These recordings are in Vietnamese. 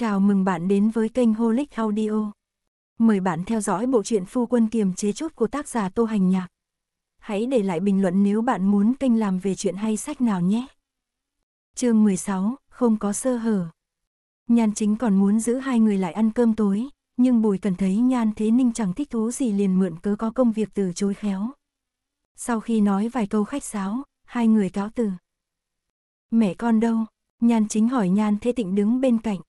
Chào mừng bạn đến với kênh Holic Audio. Mời bạn theo dõi bộ truyện Phu Quân Kiềm Chế Chút của tác giả Tô Hành Nhạc. Hãy để lại bình luận nếu bạn muốn kênh làm về chuyện hay sách nào nhé. Chương 16, không có sơ hở. Nhan chính còn muốn giữ hai người lại ăn cơm tối, nhưng Bùi cần thấy Nhan Thế Ninh chẳng thích thú gì liền mượn cớ có công việc từ chối khéo. Sau khi nói vài câu khách sáo, hai người cáo từ. Mẹ con đâu? Nhan chính hỏi Nhan Thế Tịnh đứng bên cạnh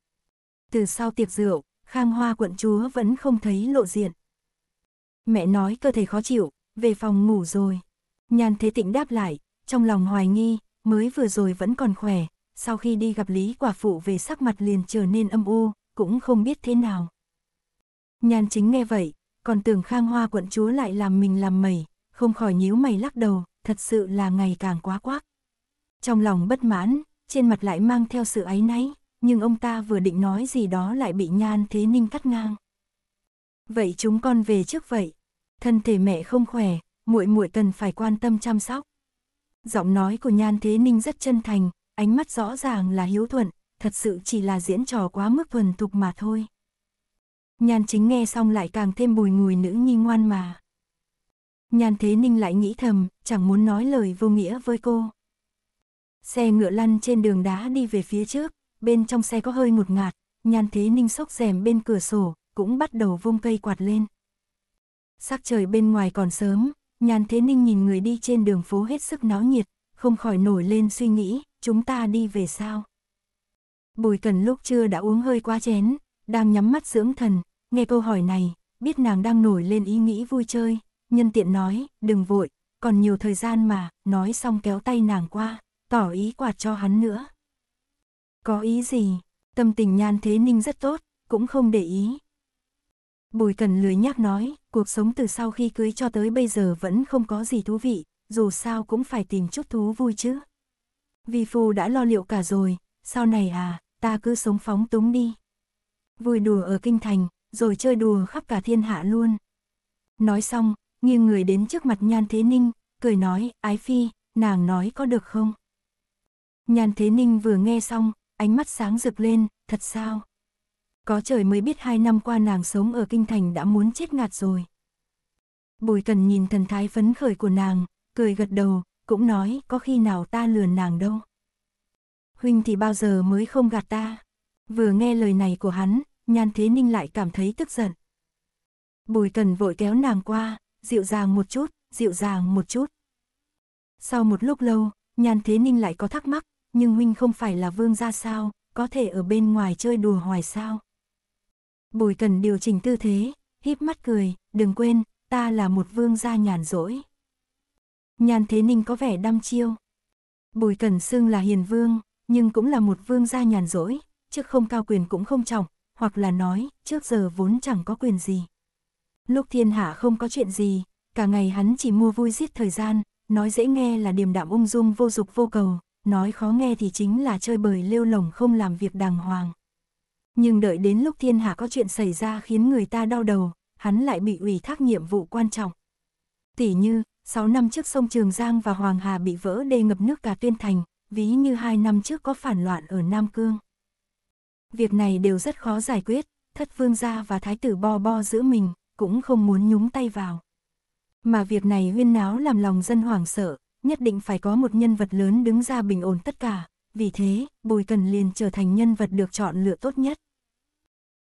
từ sau tiệc rượu, Khang Hoa quận chúa vẫn không thấy lộ diện. Mẹ nói cơ thể khó chịu, về phòng ngủ rồi. Nhan Thế Tịnh đáp lại, trong lòng hoài nghi, mới vừa rồi vẫn còn khỏe, sau khi đi gặp Lý quả phụ về sắc mặt liền trở nên âm u, cũng không biết thế nào. Nhan chính nghe vậy, còn tưởng Khang Hoa quận chúa lại làm mình làm mẩy, không khỏi nhíu mày lắc đầu, thật sự là ngày càng quá quắc. Trong lòng bất mãn, trên mặt lại mang theo sự áy náy nhưng ông ta vừa định nói gì đó lại bị Nhan Thế Ninh cắt ngang. Vậy chúng con về trước vậy. Thân thể mẹ không khỏe, muội muội cần phải quan tâm chăm sóc. Giọng nói của Nhan Thế Ninh rất chân thành, ánh mắt rõ ràng là hiếu thuận, thật sự chỉ là diễn trò quá mức thuần thục mà thôi. Nhan chính nghe xong lại càng thêm bùi ngùi nữ nhi ngoan mà. Nhan Thế Ninh lại nghĩ thầm, chẳng muốn nói lời vô nghĩa với cô. Xe ngựa lăn trên đường đá đi về phía trước, bên trong xe có hơi ngột ngạt, nhan thế ninh sốc rèm bên cửa sổ, cũng bắt đầu vung cây quạt lên. Sắc trời bên ngoài còn sớm, nhan thế ninh nhìn người đi trên đường phố hết sức náo nhiệt, không khỏi nổi lên suy nghĩ, chúng ta đi về sao. Bùi cần lúc trưa đã uống hơi quá chén, đang nhắm mắt dưỡng thần, nghe câu hỏi này, biết nàng đang nổi lên ý nghĩ vui chơi, nhân tiện nói, đừng vội, còn nhiều thời gian mà, nói xong kéo tay nàng qua, tỏ ý quạt cho hắn nữa. Có ý gì? Tâm tình Nhan Thế Ninh rất tốt, cũng không để ý. Bùi Cần lười nhắc nói, cuộc sống từ sau khi cưới cho tới bây giờ vẫn không có gì thú vị, dù sao cũng phải tìm chút thú vui chứ. Vì phu đã lo liệu cả rồi, sau này à, ta cứ sống phóng túng đi. Vui đùa ở kinh thành, rồi chơi đùa khắp cả thiên hạ luôn. Nói xong, nghiêng người đến trước mặt Nhan Thế Ninh, cười nói, ái phi, nàng nói có được không? Nhan Thế Ninh vừa nghe xong, ánh mắt sáng rực lên, thật sao? Có trời mới biết hai năm qua nàng sống ở kinh thành đã muốn chết ngạt rồi. Bùi cần nhìn thần thái phấn khởi của nàng, cười gật đầu, cũng nói có khi nào ta lừa nàng đâu. Huynh thì bao giờ mới không gạt ta. Vừa nghe lời này của hắn, nhan thế ninh lại cảm thấy tức giận. Bùi cần vội kéo nàng qua, dịu dàng một chút, dịu dàng một chút. Sau một lúc lâu, nhan thế ninh lại có thắc mắc, nhưng huynh không phải là vương gia sao, có thể ở bên ngoài chơi đùa hoài sao. Bùi cần điều chỉnh tư thế, híp mắt cười, đừng quên, ta là một vương gia nhàn rỗi. Nhàn thế ninh có vẻ đăm chiêu. Bùi cần xưng là hiền vương, nhưng cũng là một vương gia nhàn rỗi, trước không cao quyền cũng không trọng, hoặc là nói, trước giờ vốn chẳng có quyền gì. Lúc thiên hạ không có chuyện gì, cả ngày hắn chỉ mua vui giết thời gian, nói dễ nghe là điềm đạm ung dung vô dục vô cầu, nói khó nghe thì chính là chơi bời lêu lỏng không làm việc đàng hoàng. Nhưng đợi đến lúc thiên hạ có chuyện xảy ra khiến người ta đau đầu, hắn lại bị ủy thác nhiệm vụ quan trọng. Tỷ như, 6 năm trước sông Trường Giang và Hoàng Hà bị vỡ đê ngập nước cả tuyên thành, ví như 2 năm trước có phản loạn ở Nam Cương. Việc này đều rất khó giải quyết, thất vương gia và thái tử bo bo giữa mình, cũng không muốn nhúng tay vào. Mà việc này huyên náo làm lòng dân hoảng sợ, nhất định phải có một nhân vật lớn đứng ra bình ổn tất cả, vì thế, Bùi Cần liền trở thành nhân vật được chọn lựa tốt nhất.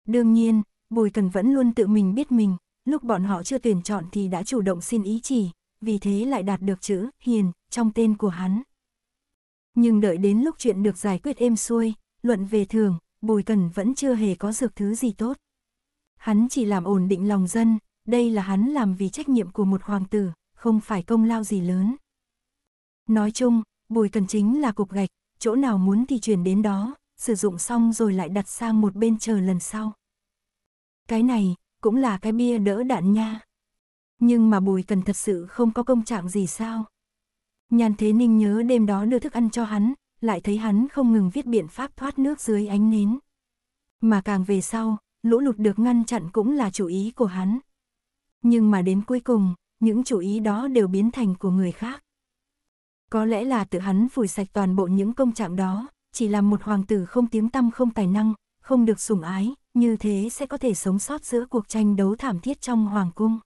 Đương nhiên, Bùi Cần vẫn luôn tự mình biết mình, lúc bọn họ chưa tuyển chọn thì đã chủ động xin ý chỉ, vì thế lại đạt được chữ Hiền trong tên của hắn. Nhưng đợi đến lúc chuyện được giải quyết êm xuôi, luận về thường, Bùi Cần vẫn chưa hề có dược thứ gì tốt. Hắn chỉ làm ổn định lòng dân, đây là hắn làm vì trách nhiệm của một hoàng tử, không phải công lao gì lớn. Nói chung, Bùi Cần Chính là cục gạch, chỗ nào muốn thì chuyển đến đó, sử dụng xong rồi lại đặt sang một bên chờ lần sau. Cái này, cũng là cái bia đỡ đạn nha. Nhưng mà Bùi Cần thật sự không có công trạng gì sao? Nhàn Thế Ninh nhớ đêm đó đưa thức ăn cho hắn, lại thấy hắn không ngừng viết biện pháp thoát nước dưới ánh nến. Mà càng về sau, lũ lụt được ngăn chặn cũng là chủ ý của hắn. Nhưng mà đến cuối cùng, những chủ ý đó đều biến thành của người khác. Có lẽ là tự hắn phủi sạch toàn bộ những công trạng đó, chỉ làm một hoàng tử không tiếng tăm không tài năng, không được sủng ái, như thế sẽ có thể sống sót giữa cuộc tranh đấu thảm thiết trong hoàng cung.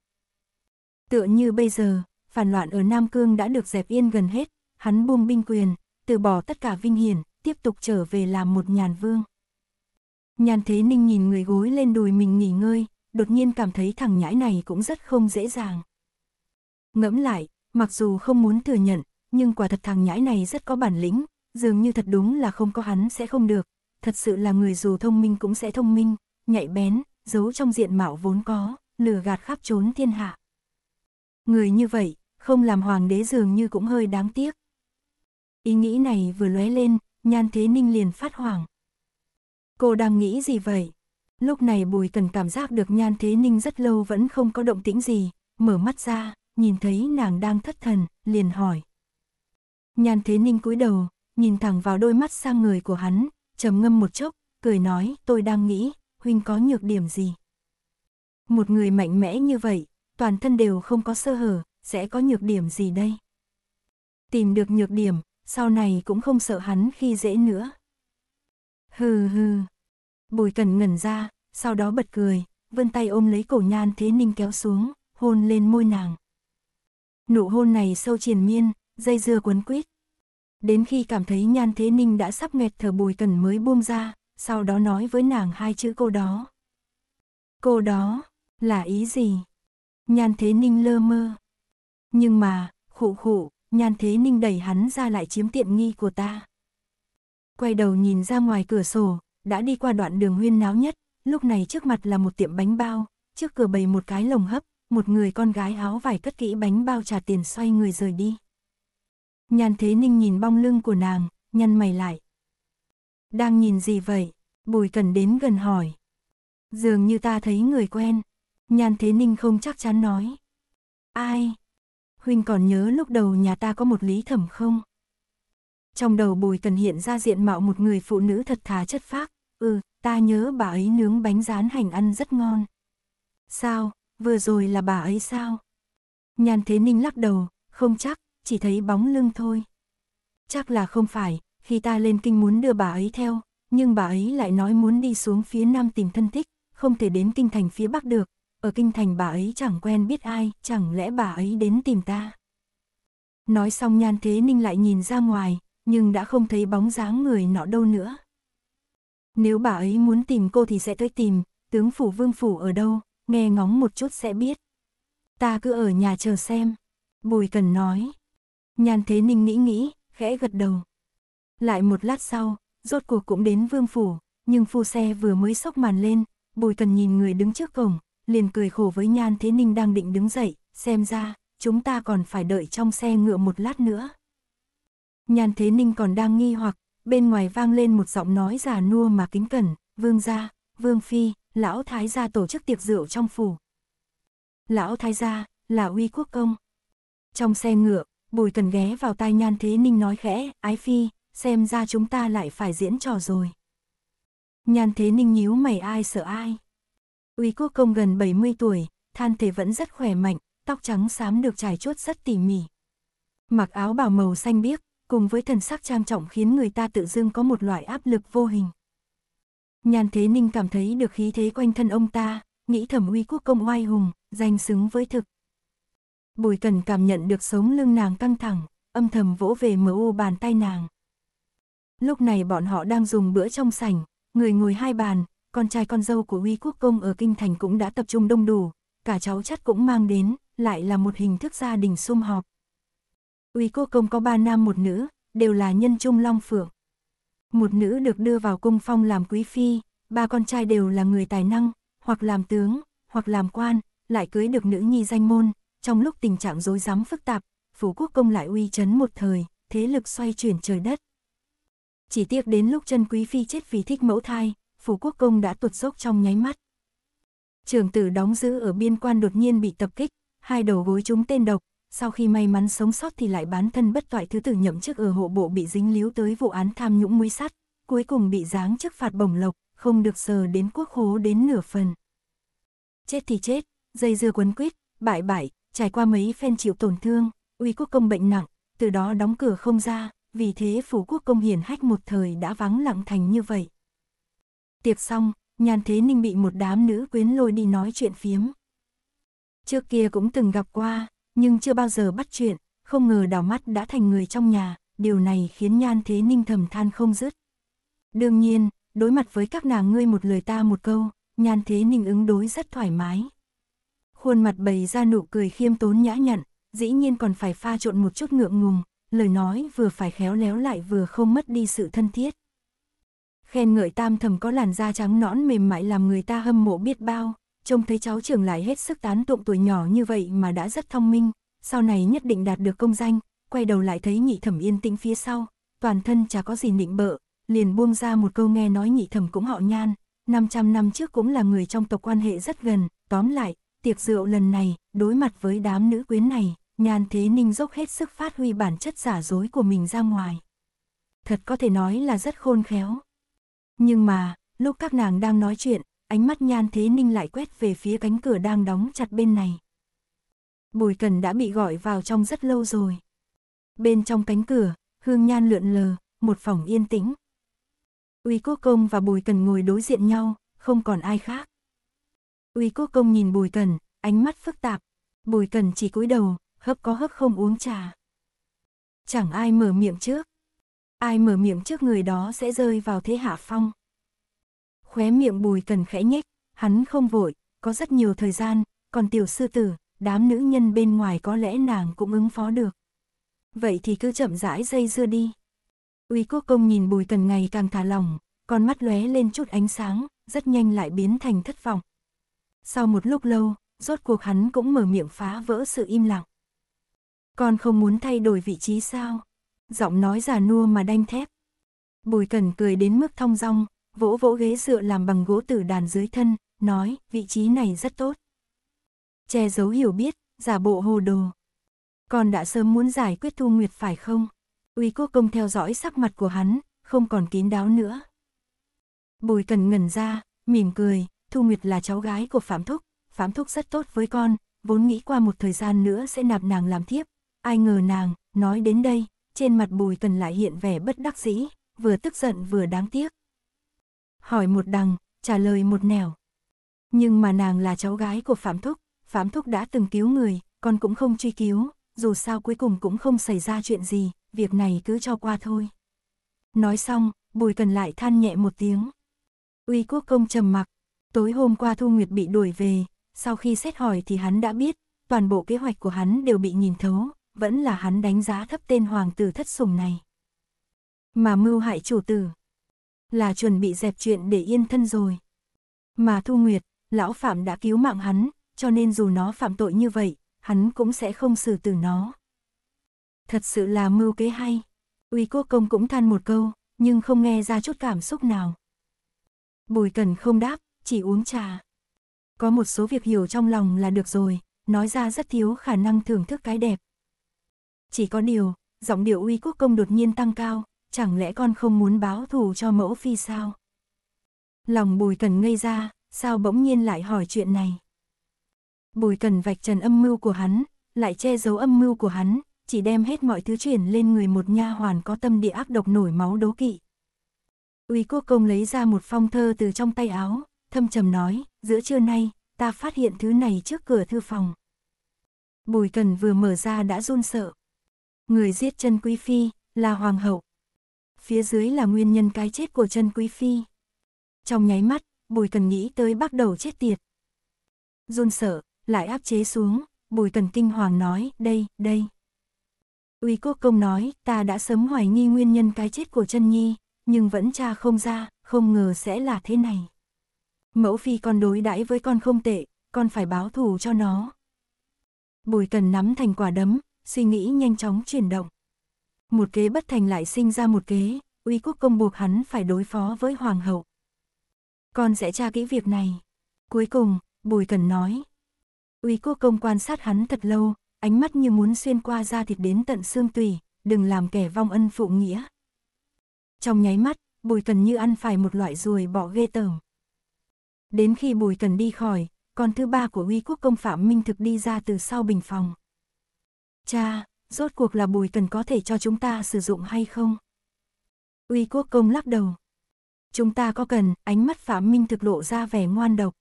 Tựa như bây giờ, phản loạn ở Nam Cương đã được dẹp yên gần hết, hắn buông binh quyền, từ bỏ tất cả vinh hiển, tiếp tục trở về làm một nhàn vương. Nhàn Thế Ninh nhìn người gối lên đùi mình nghỉ ngơi, đột nhiên cảm thấy thằng nhãi này cũng rất không dễ dàng. Ngẫm lại, mặc dù không muốn thừa nhận, nhưng quả thật thằng nhãi này rất có bản lĩnh, dường như thật đúng là không có hắn sẽ không được, thật sự là người dù thông minh cũng sẽ thông minh, nhạy bén, giấu trong diện mạo vốn có, lừa gạt khắp trốn thiên hạ. Người như vậy, không làm hoàng đế dường như cũng hơi đáng tiếc. Ý nghĩ này vừa lóe lên, Nhan Thế Ninh liền phát hoảng. Cô đang nghĩ gì vậy? Lúc này Bùi Cần cảm giác được Nhan Thế Ninh rất lâu vẫn không có động tĩnh gì, mở mắt ra, nhìn thấy nàng đang thất thần, liền hỏi. Nhan Thế Ninh cúi đầu, nhìn thẳng vào đôi mắt sang người của hắn, trầm ngâm một chốc, cười nói, tôi đang nghĩ, huynh có nhược điểm gì? Một người mạnh mẽ như vậy, toàn thân đều không có sơ hở, sẽ có nhược điểm gì đây? Tìm được nhược điểm, sau này cũng không sợ hắn khi dễ nữa. Hừ hừ. Bùi cần ngẩn ra, sau đó bật cười, vươn tay ôm lấy cổ nhan thế ninh kéo xuống, hôn lên môi nàng. Nụ hôn này sâu triền miên, dây dưa cuốn quýt. Đến khi cảm thấy Nhan Thế Ninh đã sắp nghẹt thở bùi cần mới buông ra, sau đó nói với nàng hai chữ cô đó. Cô đó, là ý gì? Nhan Thế Ninh lơ mơ. Nhưng mà, khụ khụ, Nhan Thế Ninh đẩy hắn ra lại chiếm tiện nghi của ta. Quay đầu nhìn ra ngoài cửa sổ, đã đi qua đoạn đường huyên náo nhất, lúc này trước mặt là một tiệm bánh bao, trước cửa bày một cái lồng hấp, một người con gái áo vải cất kỹ bánh bao trả tiền xoay người rời đi. Nhan Thế Ninh nhìn bong lưng của nàng, nhăn mày lại. Đang nhìn gì vậy? Bùi cần đến gần hỏi. Dường như ta thấy người quen. Nhan Thế Ninh không chắc chắn nói. Ai? Huynh còn nhớ lúc đầu nhà ta có một lý thẩm không? Trong đầu bùi cần hiện ra diện mạo một người phụ nữ thật thà chất phác. Ừ, ta nhớ bà ấy nướng bánh rán hành ăn rất ngon. Sao, vừa rồi là bà ấy sao? Nhan Thế Ninh lắc đầu, không chắc, chỉ thấy bóng lưng thôi. Chắc là không phải, khi ta lên kinh muốn đưa bà ấy theo, nhưng bà ấy lại nói muốn đi xuống phía nam tìm thân thích, không thể đến kinh thành phía bắc được, ở kinh thành bà ấy chẳng quen biết ai, chẳng lẽ bà ấy đến tìm ta. Nói xong Nhan Thế Ninh lại nhìn ra ngoài, nhưng đã không thấy bóng dáng người nọ đâu nữa. Nếu bà ấy muốn tìm cô thì sẽ tới tìm, tướng phủ vương phủ ở đâu, nghe ngóng một chút sẽ biết. Ta cứ ở nhà chờ xem. Bùi cần nói, Nhan Thế Ninh nghĩ nghĩ, khẽ gật đầu. Lại một lát sau, rốt cuộc cũng đến vương phủ, nhưng phu xe vừa mới sốc màn lên, Bùi Cần nhìn người đứng trước cổng, liền cười khổ với Nhan Thế Ninh đang định đứng dậy, xem ra, chúng ta còn phải đợi trong xe ngựa một lát nữa. Nhan Thế Ninh còn đang nghi hoặc, bên ngoài vang lên một giọng nói già nua mà kính cẩn, vương gia, vương phi, lão thái gia tổ chức tiệc rượu trong phủ. Lão thái gia, là uy quốc công. Trong xe ngựa, Bùi cần ghé vào tai Nhan Thế Ninh nói khẽ, ái phi, xem ra chúng ta lại phải diễn trò rồi. Nhan Thế Ninh nhíu mày ai sợ ai. Uy Quốc Công gần 70 tuổi, than thể vẫn rất khỏe mạnh, tóc trắng xám được trải chuốt rất tỉ mỉ. Mặc áo bào màu xanh biếc, cùng với thần sắc trang trọng khiến người ta tự dưng có một loại áp lực vô hình. Nhan Thế Ninh cảm thấy được khí thế quanh thân ông ta, nghĩ thầm uy quốc công oai hùng, danh xứng với thực. Bùi cần cảm nhận được sống lưng nàng căng thẳng, âm thầm vỗ về mu bàn tay nàng. Lúc này bọn họ đang dùng bữa trong sảnh, người ngồi hai bàn, con trai con dâu của uy quốc công ở Kinh Thành cũng đã tập trung đông đủ, cả cháu chắt cũng mang đến, lại là một hình thức gia đình sum họp. Uy quốc công có ba nam một nữ, đều là nhân trung long phượng. Một nữ được đưa vào cung phong làm quý phi, ba con trai đều là người tài năng, hoặc làm tướng, hoặc làm quan, lại cưới được nữ nhi danh môn, trong lúc tình trạng rối rắm phức tạp, Phú Quốc công lại uy chấn một thời, thế lực xoay chuyển trời đất. Chỉ tiếc đến lúc chân quý phi chết vì thích mẫu thai, Phú Quốc công đã tuột dốc trong nháy mắt. Trường tử đóng giữ ở biên quan đột nhiên bị tập kích, hai đầu gối chúng tên độc, sau khi may mắn sống sót thì lại bán thân bất toại thứ tử nhậm chức ở hộ bộ bị dính líu tới vụ án tham nhũng muối sắt, cuối cùng bị giáng chức phạt bổng lộc, không được sờ đến quốc hố đến nửa phần. Chết thì chết, dây dưa quấn quýt, bại bại, trải qua mấy phen chịu tổn thương, uy quốc công bệnh nặng, từ đó đóng cửa không ra, vì thế phủ quốc công hiển hách một thời đã vắng lặng thành như vậy. Tiệc xong, nhàn thế ninh bị một đám nữ quyến lôi đi nói chuyện phiếm. Trước kia cũng từng gặp qua, nhưng chưa bao giờ bắt chuyện, không ngờ đào mắt đã thành người trong nhà, điều này khiến nhan thế ninh thầm than không dứt. Đương nhiên, đối mặt với các nàng ngươi một lời ta một câu, nhan thế ninh ứng đối rất thoải mái khuôn mặt bày ra nụ cười khiêm tốn nhã nhặn, dĩ nhiên còn phải pha trộn một chút ngượng ngùng, lời nói vừa phải khéo léo lại vừa không mất đi sự thân thiết. Khen ngợi tam thầm có làn da trắng nõn mềm mại làm người ta hâm mộ biết bao, trông thấy cháu trưởng lại hết sức tán tụng tuổi nhỏ như vậy mà đã rất thông minh, sau này nhất định đạt được công danh, quay đầu lại thấy nhị thẩm yên tĩnh phía sau, toàn thân chả có gì nịnh bợ, liền buông ra một câu nghe nói nhị thẩm cũng họ nhan, 500 năm trước cũng là người trong tộc quan hệ rất gần, tóm lại, tiệc rượu lần này, đối mặt với đám nữ quyến này, Nhan Thế Ninh dốc hết sức phát huy bản chất giả dối của mình ra ngoài. Thật có thể nói là rất khôn khéo. Nhưng mà, lúc các nàng đang nói chuyện, ánh mắt Nhan Thế Ninh lại quét về phía cánh cửa đang đóng chặt bên này. Bùi Cần đã bị gọi vào trong rất lâu rồi. Bên trong cánh cửa, hương nhan lượn lờ, một phòng yên tĩnh. Uy Quốc Công và Bùi Cần ngồi đối diện nhau, không còn ai khác. Uy Quốc Công nhìn Bùi Cần, ánh mắt phức tạp. Bùi Cần chỉ cúi đầu, hấp có hấp không uống trà. Chẳng ai mở miệng trước. Ai mở miệng trước người đó sẽ rơi vào thế hạ phong. Khóe miệng Bùi Cần khẽ nhếch, hắn không vội, có rất nhiều thời gian, còn tiểu sư tử, đám nữ nhân bên ngoài có lẽ nàng cũng ứng phó được. Vậy thì cứ chậm rãi dây dưa đi. Uy Quốc Công nhìn Bùi Cần ngày càng thả lòng, con mắt lóe lên chút ánh sáng, rất nhanh lại biến thành thất vọng, sau một lúc lâu, rốt cuộc hắn cũng mở miệng phá vỡ sự im lặng. Con không muốn thay đổi vị trí sao? Giọng nói già nua mà đanh thép. Bùi cần cười đến mức thong dong, vỗ vỗ ghế dựa làm bằng gỗ tử đàn dưới thân, nói, vị trí này rất tốt. Che giấu hiểu biết, giả bộ hồ đồ. Con đã sớm muốn giải quyết Thu Nguyệt phải không? Uy quốc công theo dõi sắc mặt của hắn, không còn kín đáo nữa. Bùi cần ngẩn ra, mỉm cười, Thu Nguyệt là cháu gái của Phạm Thúc, Phạm Thúc rất tốt với con, vốn nghĩ qua một thời gian nữa sẽ nạp nàng làm thiếp. Ai ngờ nàng, nói đến đây, trên mặt bùi cần lại hiện vẻ bất đắc dĩ, vừa tức giận vừa đáng tiếc. Hỏi một đằng, trả lời một nẻo. Nhưng mà nàng là cháu gái của Phạm Thúc, Phạm Thúc đã từng cứu người, con cũng không truy cứu, dù sao cuối cùng cũng không xảy ra chuyện gì, việc này cứ cho qua thôi. Nói xong, bùi cần lại than nhẹ một tiếng. Uy quốc công trầm mặc, Tối hôm qua Thu Nguyệt bị đuổi về, sau khi xét hỏi thì hắn đã biết, toàn bộ kế hoạch của hắn đều bị nhìn thấu, vẫn là hắn đánh giá thấp tên hoàng tử thất sủng này. Mà mưu hại chủ tử, là chuẩn bị dẹp chuyện để yên thân rồi. Mà Thu Nguyệt, lão Phạm đã cứu mạng hắn, cho nên dù nó phạm tội như vậy, hắn cũng sẽ không xử tử nó. Thật sự là mưu kế hay. Uy Quốc Công cũng than một câu, nhưng không nghe ra chút cảm xúc nào. Bùi Cần không đáp, chỉ uống trà. Có một số việc hiểu trong lòng là được rồi, nói ra rất thiếu khả năng thưởng thức cái đẹp. Chỉ có điều, giọng điệu uy quốc công đột nhiên tăng cao, chẳng lẽ con không muốn báo thù cho mẫu phi sao? Lòng bùi cần ngây ra, sao bỗng nhiên lại hỏi chuyện này? Bùi cần vạch trần âm mưu của hắn, lại che giấu âm mưu của hắn, chỉ đem hết mọi thứ chuyển lên người một nha hoàn có tâm địa ác độc nổi máu đố kỵ. Uy quốc công lấy ra một phong thơ từ trong tay áo, thâm trầm nói, giữa trưa nay, ta phát hiện thứ này trước cửa thư phòng. Bùi Cần vừa mở ra đã run sợ. Người giết chân Quý Phi, là Hoàng hậu. Phía dưới là nguyên nhân cái chết của chân Quý Phi. Trong nháy mắt, Bùi Cần nghĩ tới bắt đầu chết tiệt. Run sợ, lại áp chế xuống, Bùi Cần kinh hoàng nói, đây, đây. Uy Quốc Công nói, ta đã sớm hoài nghi nguyên nhân cái chết của chân Nhi, nhưng vẫn tra không ra, không ngờ sẽ là thế này mẫu phi con đối đãi với con không tệ, con phải báo thù cho nó. Bùi cần nắm thành quả đấm, suy nghĩ nhanh chóng chuyển động. Một kế bất thành lại sinh ra một kế, uy quốc công buộc hắn phải đối phó với hoàng hậu. Con sẽ tra kỹ việc này. Cuối cùng, bùi cần nói. Uy quốc công quan sát hắn thật lâu, ánh mắt như muốn xuyên qua da thịt đến tận xương tùy, đừng làm kẻ vong ân phụ nghĩa. Trong nháy mắt, bùi cần như ăn phải một loại ruồi bỏ ghê tởm. Đến khi Bùi Cần đi khỏi, con thứ ba của uy quốc công Phạm Minh Thực đi ra từ sau bình phòng. Cha, rốt cuộc là Bùi Cần có thể cho chúng ta sử dụng hay không? Uy quốc công lắc đầu. Chúng ta có cần, ánh mắt Phạm Minh Thực lộ ra vẻ ngoan độc.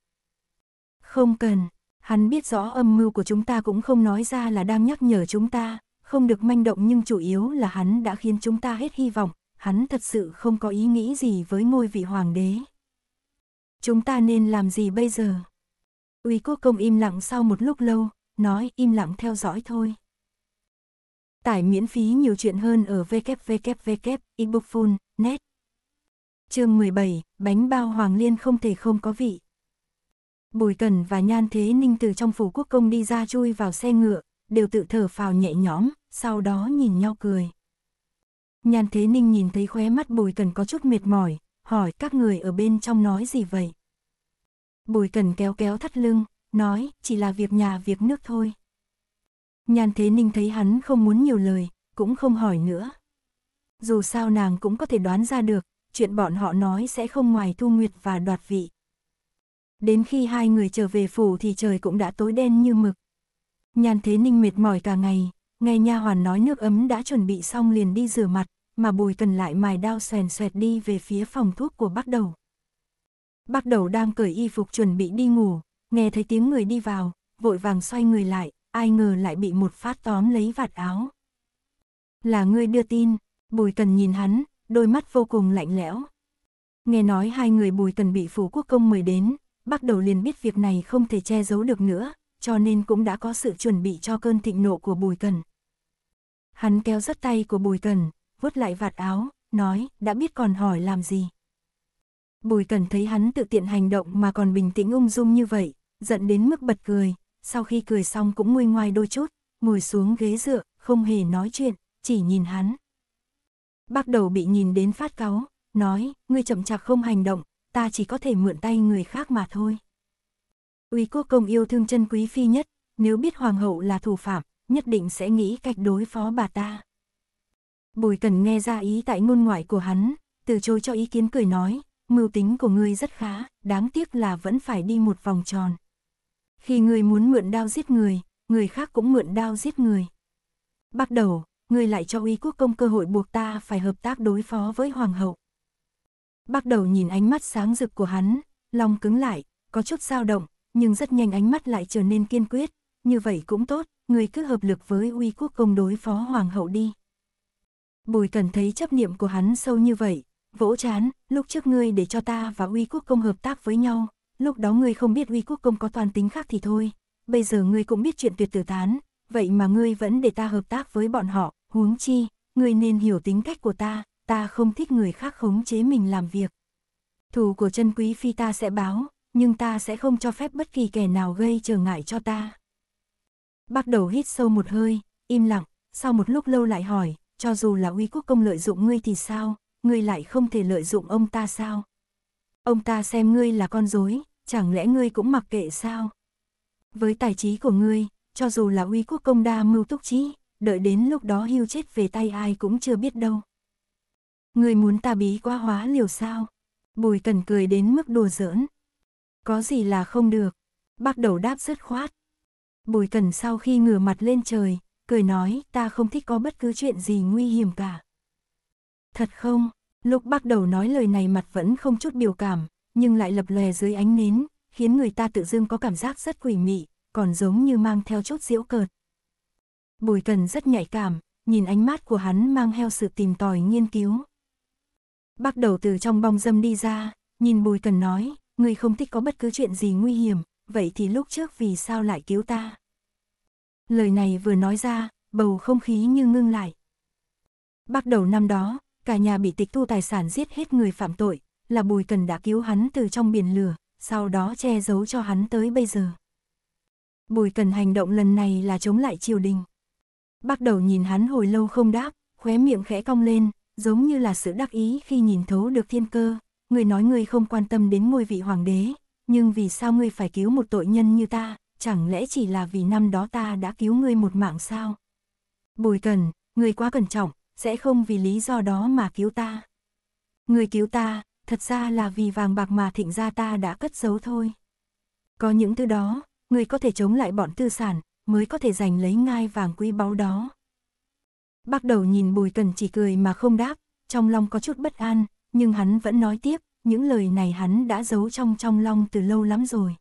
Không cần, hắn biết rõ âm mưu của chúng ta cũng không nói ra là đang nhắc nhở chúng ta, không được manh động nhưng chủ yếu là hắn đã khiến chúng ta hết hy vọng, hắn thật sự không có ý nghĩ gì với ngôi vị hoàng đế chúng ta nên làm gì bây giờ? Uy quốc công im lặng sau một lúc lâu, nói im lặng theo dõi thôi. Tải miễn phí nhiều chuyện hơn ở www.ebookful.net Chương 17, bánh bao Hoàng Liên không thể không có vị. Bùi Cần và Nhan Thế Ninh từ trong phủ quốc công đi ra chui vào xe ngựa, đều tự thở phào nhẹ nhõm, sau đó nhìn nhau cười. Nhan Thế Ninh nhìn thấy khóe mắt Bùi Cần có chút mệt mỏi, hỏi các người ở bên trong nói gì vậy? Bùi cần kéo kéo thắt lưng, nói chỉ là việc nhà việc nước thôi. Nhàn Thế Ninh thấy hắn không muốn nhiều lời, cũng không hỏi nữa. Dù sao nàng cũng có thể đoán ra được, chuyện bọn họ nói sẽ không ngoài Thu Nguyệt và đoạt vị. Đến khi hai người trở về phủ thì trời cũng đã tối đen như mực. Nhàn Thế Ninh mệt mỏi cả ngày, ngày nha hoàn nói nước ấm đã chuẩn bị xong liền đi rửa mặt, mà Bùi Cần lại mài đao sèn xoẹt đi về phía phòng thuốc của bác đầu. Bác đầu đang cởi y phục chuẩn bị đi ngủ, nghe thấy tiếng người đi vào, vội vàng xoay người lại, ai ngờ lại bị một phát tóm lấy vạt áo. Là ngươi đưa tin, Bùi Cần nhìn hắn, đôi mắt vô cùng lạnh lẽo. Nghe nói hai người Bùi Cần bị phủ quốc công mời đến, bác đầu liền biết việc này không thể che giấu được nữa, cho nên cũng đã có sự chuẩn bị cho cơn thịnh nộ của Bùi Cần. Hắn kéo rất tay của Bùi Cần, vuốt lại vạt áo, nói, đã biết còn hỏi làm gì. Bùi cần thấy hắn tự tiện hành động mà còn bình tĩnh ung dung như vậy, giận đến mức bật cười, sau khi cười xong cũng nguôi ngoài đôi chút, ngồi xuống ghế dựa, không hề nói chuyện, chỉ nhìn hắn. bắt đầu bị nhìn đến phát cáu, nói, ngươi chậm chạp không hành động, ta chỉ có thể mượn tay người khác mà thôi. Uy quốc công yêu thương chân quý phi nhất, nếu biết hoàng hậu là thủ phạm, nhất định sẽ nghĩ cách đối phó bà ta. Bùi cần nghe ra ý tại ngôn ngoại của hắn, từ chối cho ý kiến cười nói, mưu tính của ngươi rất khá, đáng tiếc là vẫn phải đi một vòng tròn. Khi ngươi muốn mượn đao giết người, người khác cũng mượn đao giết người. Bắt đầu, ngươi lại cho uy quốc công cơ hội buộc ta phải hợp tác đối phó với hoàng hậu. Bắt đầu nhìn ánh mắt sáng rực của hắn, lòng cứng lại, có chút dao động, nhưng rất nhanh ánh mắt lại trở nên kiên quyết, như vậy cũng tốt, ngươi cứ hợp lực với uy quốc công đối phó hoàng hậu đi. Bùi cần thấy chấp niệm của hắn sâu như vậy, vỗ chán, lúc trước ngươi để cho ta và uy quốc công hợp tác với nhau, lúc đó ngươi không biết uy quốc công có toàn tính khác thì thôi, bây giờ ngươi cũng biết chuyện tuyệt tử tán, vậy mà ngươi vẫn để ta hợp tác với bọn họ, huống chi, ngươi nên hiểu tính cách của ta, ta không thích người khác khống chế mình làm việc. Thủ của chân quý phi ta sẽ báo, nhưng ta sẽ không cho phép bất kỳ kẻ nào gây trở ngại cho ta. Bắt đầu hít sâu một hơi, im lặng, sau một lúc lâu lại hỏi, cho dù là uy quốc công lợi dụng ngươi thì sao, ngươi lại không thể lợi dụng ông ta sao? Ông ta xem ngươi là con rối, chẳng lẽ ngươi cũng mặc kệ sao? Với tài trí của ngươi, cho dù là uy quốc công đa mưu túc trí, đợi đến lúc đó hưu chết về tay ai cũng chưa biết đâu. Ngươi muốn ta bí quá hóa liều sao? Bùi cần cười đến mức đùa giỡn. Có gì là không được? Bác đầu đáp rất khoát. Bùi cần sau khi ngửa mặt lên trời, cười nói ta không thích có bất cứ chuyện gì nguy hiểm cả. Thật không, lúc bắt đầu nói lời này mặt vẫn không chút biểu cảm, nhưng lại lập lòe dưới ánh nến, khiến người ta tự dưng có cảm giác rất quỷ mị, còn giống như mang theo chút diễu cợt. Bùi cần rất nhạy cảm, nhìn ánh mắt của hắn mang theo sự tìm tòi nghiên cứu. Bắt đầu từ trong bong dâm đi ra, nhìn bùi cần nói, người không thích có bất cứ chuyện gì nguy hiểm, vậy thì lúc trước vì sao lại cứu ta? Lời này vừa nói ra, bầu không khí như ngưng lại. Bắt đầu năm đó, cả nhà bị tịch thu tài sản giết hết người phạm tội, là Bùi Cần đã cứu hắn từ trong biển lửa, sau đó che giấu cho hắn tới bây giờ. Bùi Cần hành động lần này là chống lại triều đình. Bắt đầu nhìn hắn hồi lâu không đáp, khóe miệng khẽ cong lên, giống như là sự đắc ý khi nhìn thấu được thiên cơ. Người nói người không quan tâm đến ngôi vị hoàng đế, nhưng vì sao ngươi phải cứu một tội nhân như ta, chẳng lẽ chỉ là vì năm đó ta đã cứu ngươi một mạng sao? Bùi cần, ngươi quá cẩn trọng, sẽ không vì lý do đó mà cứu ta. Ngươi cứu ta, thật ra là vì vàng bạc mà thịnh gia ta đã cất giấu thôi. Có những thứ đó, ngươi có thể chống lại bọn tư sản, mới có thể giành lấy ngai vàng quý báu đó. bắt đầu nhìn bùi cần chỉ cười mà không đáp, trong lòng có chút bất an, nhưng hắn vẫn nói tiếp, những lời này hắn đã giấu trong trong lòng từ lâu lắm rồi.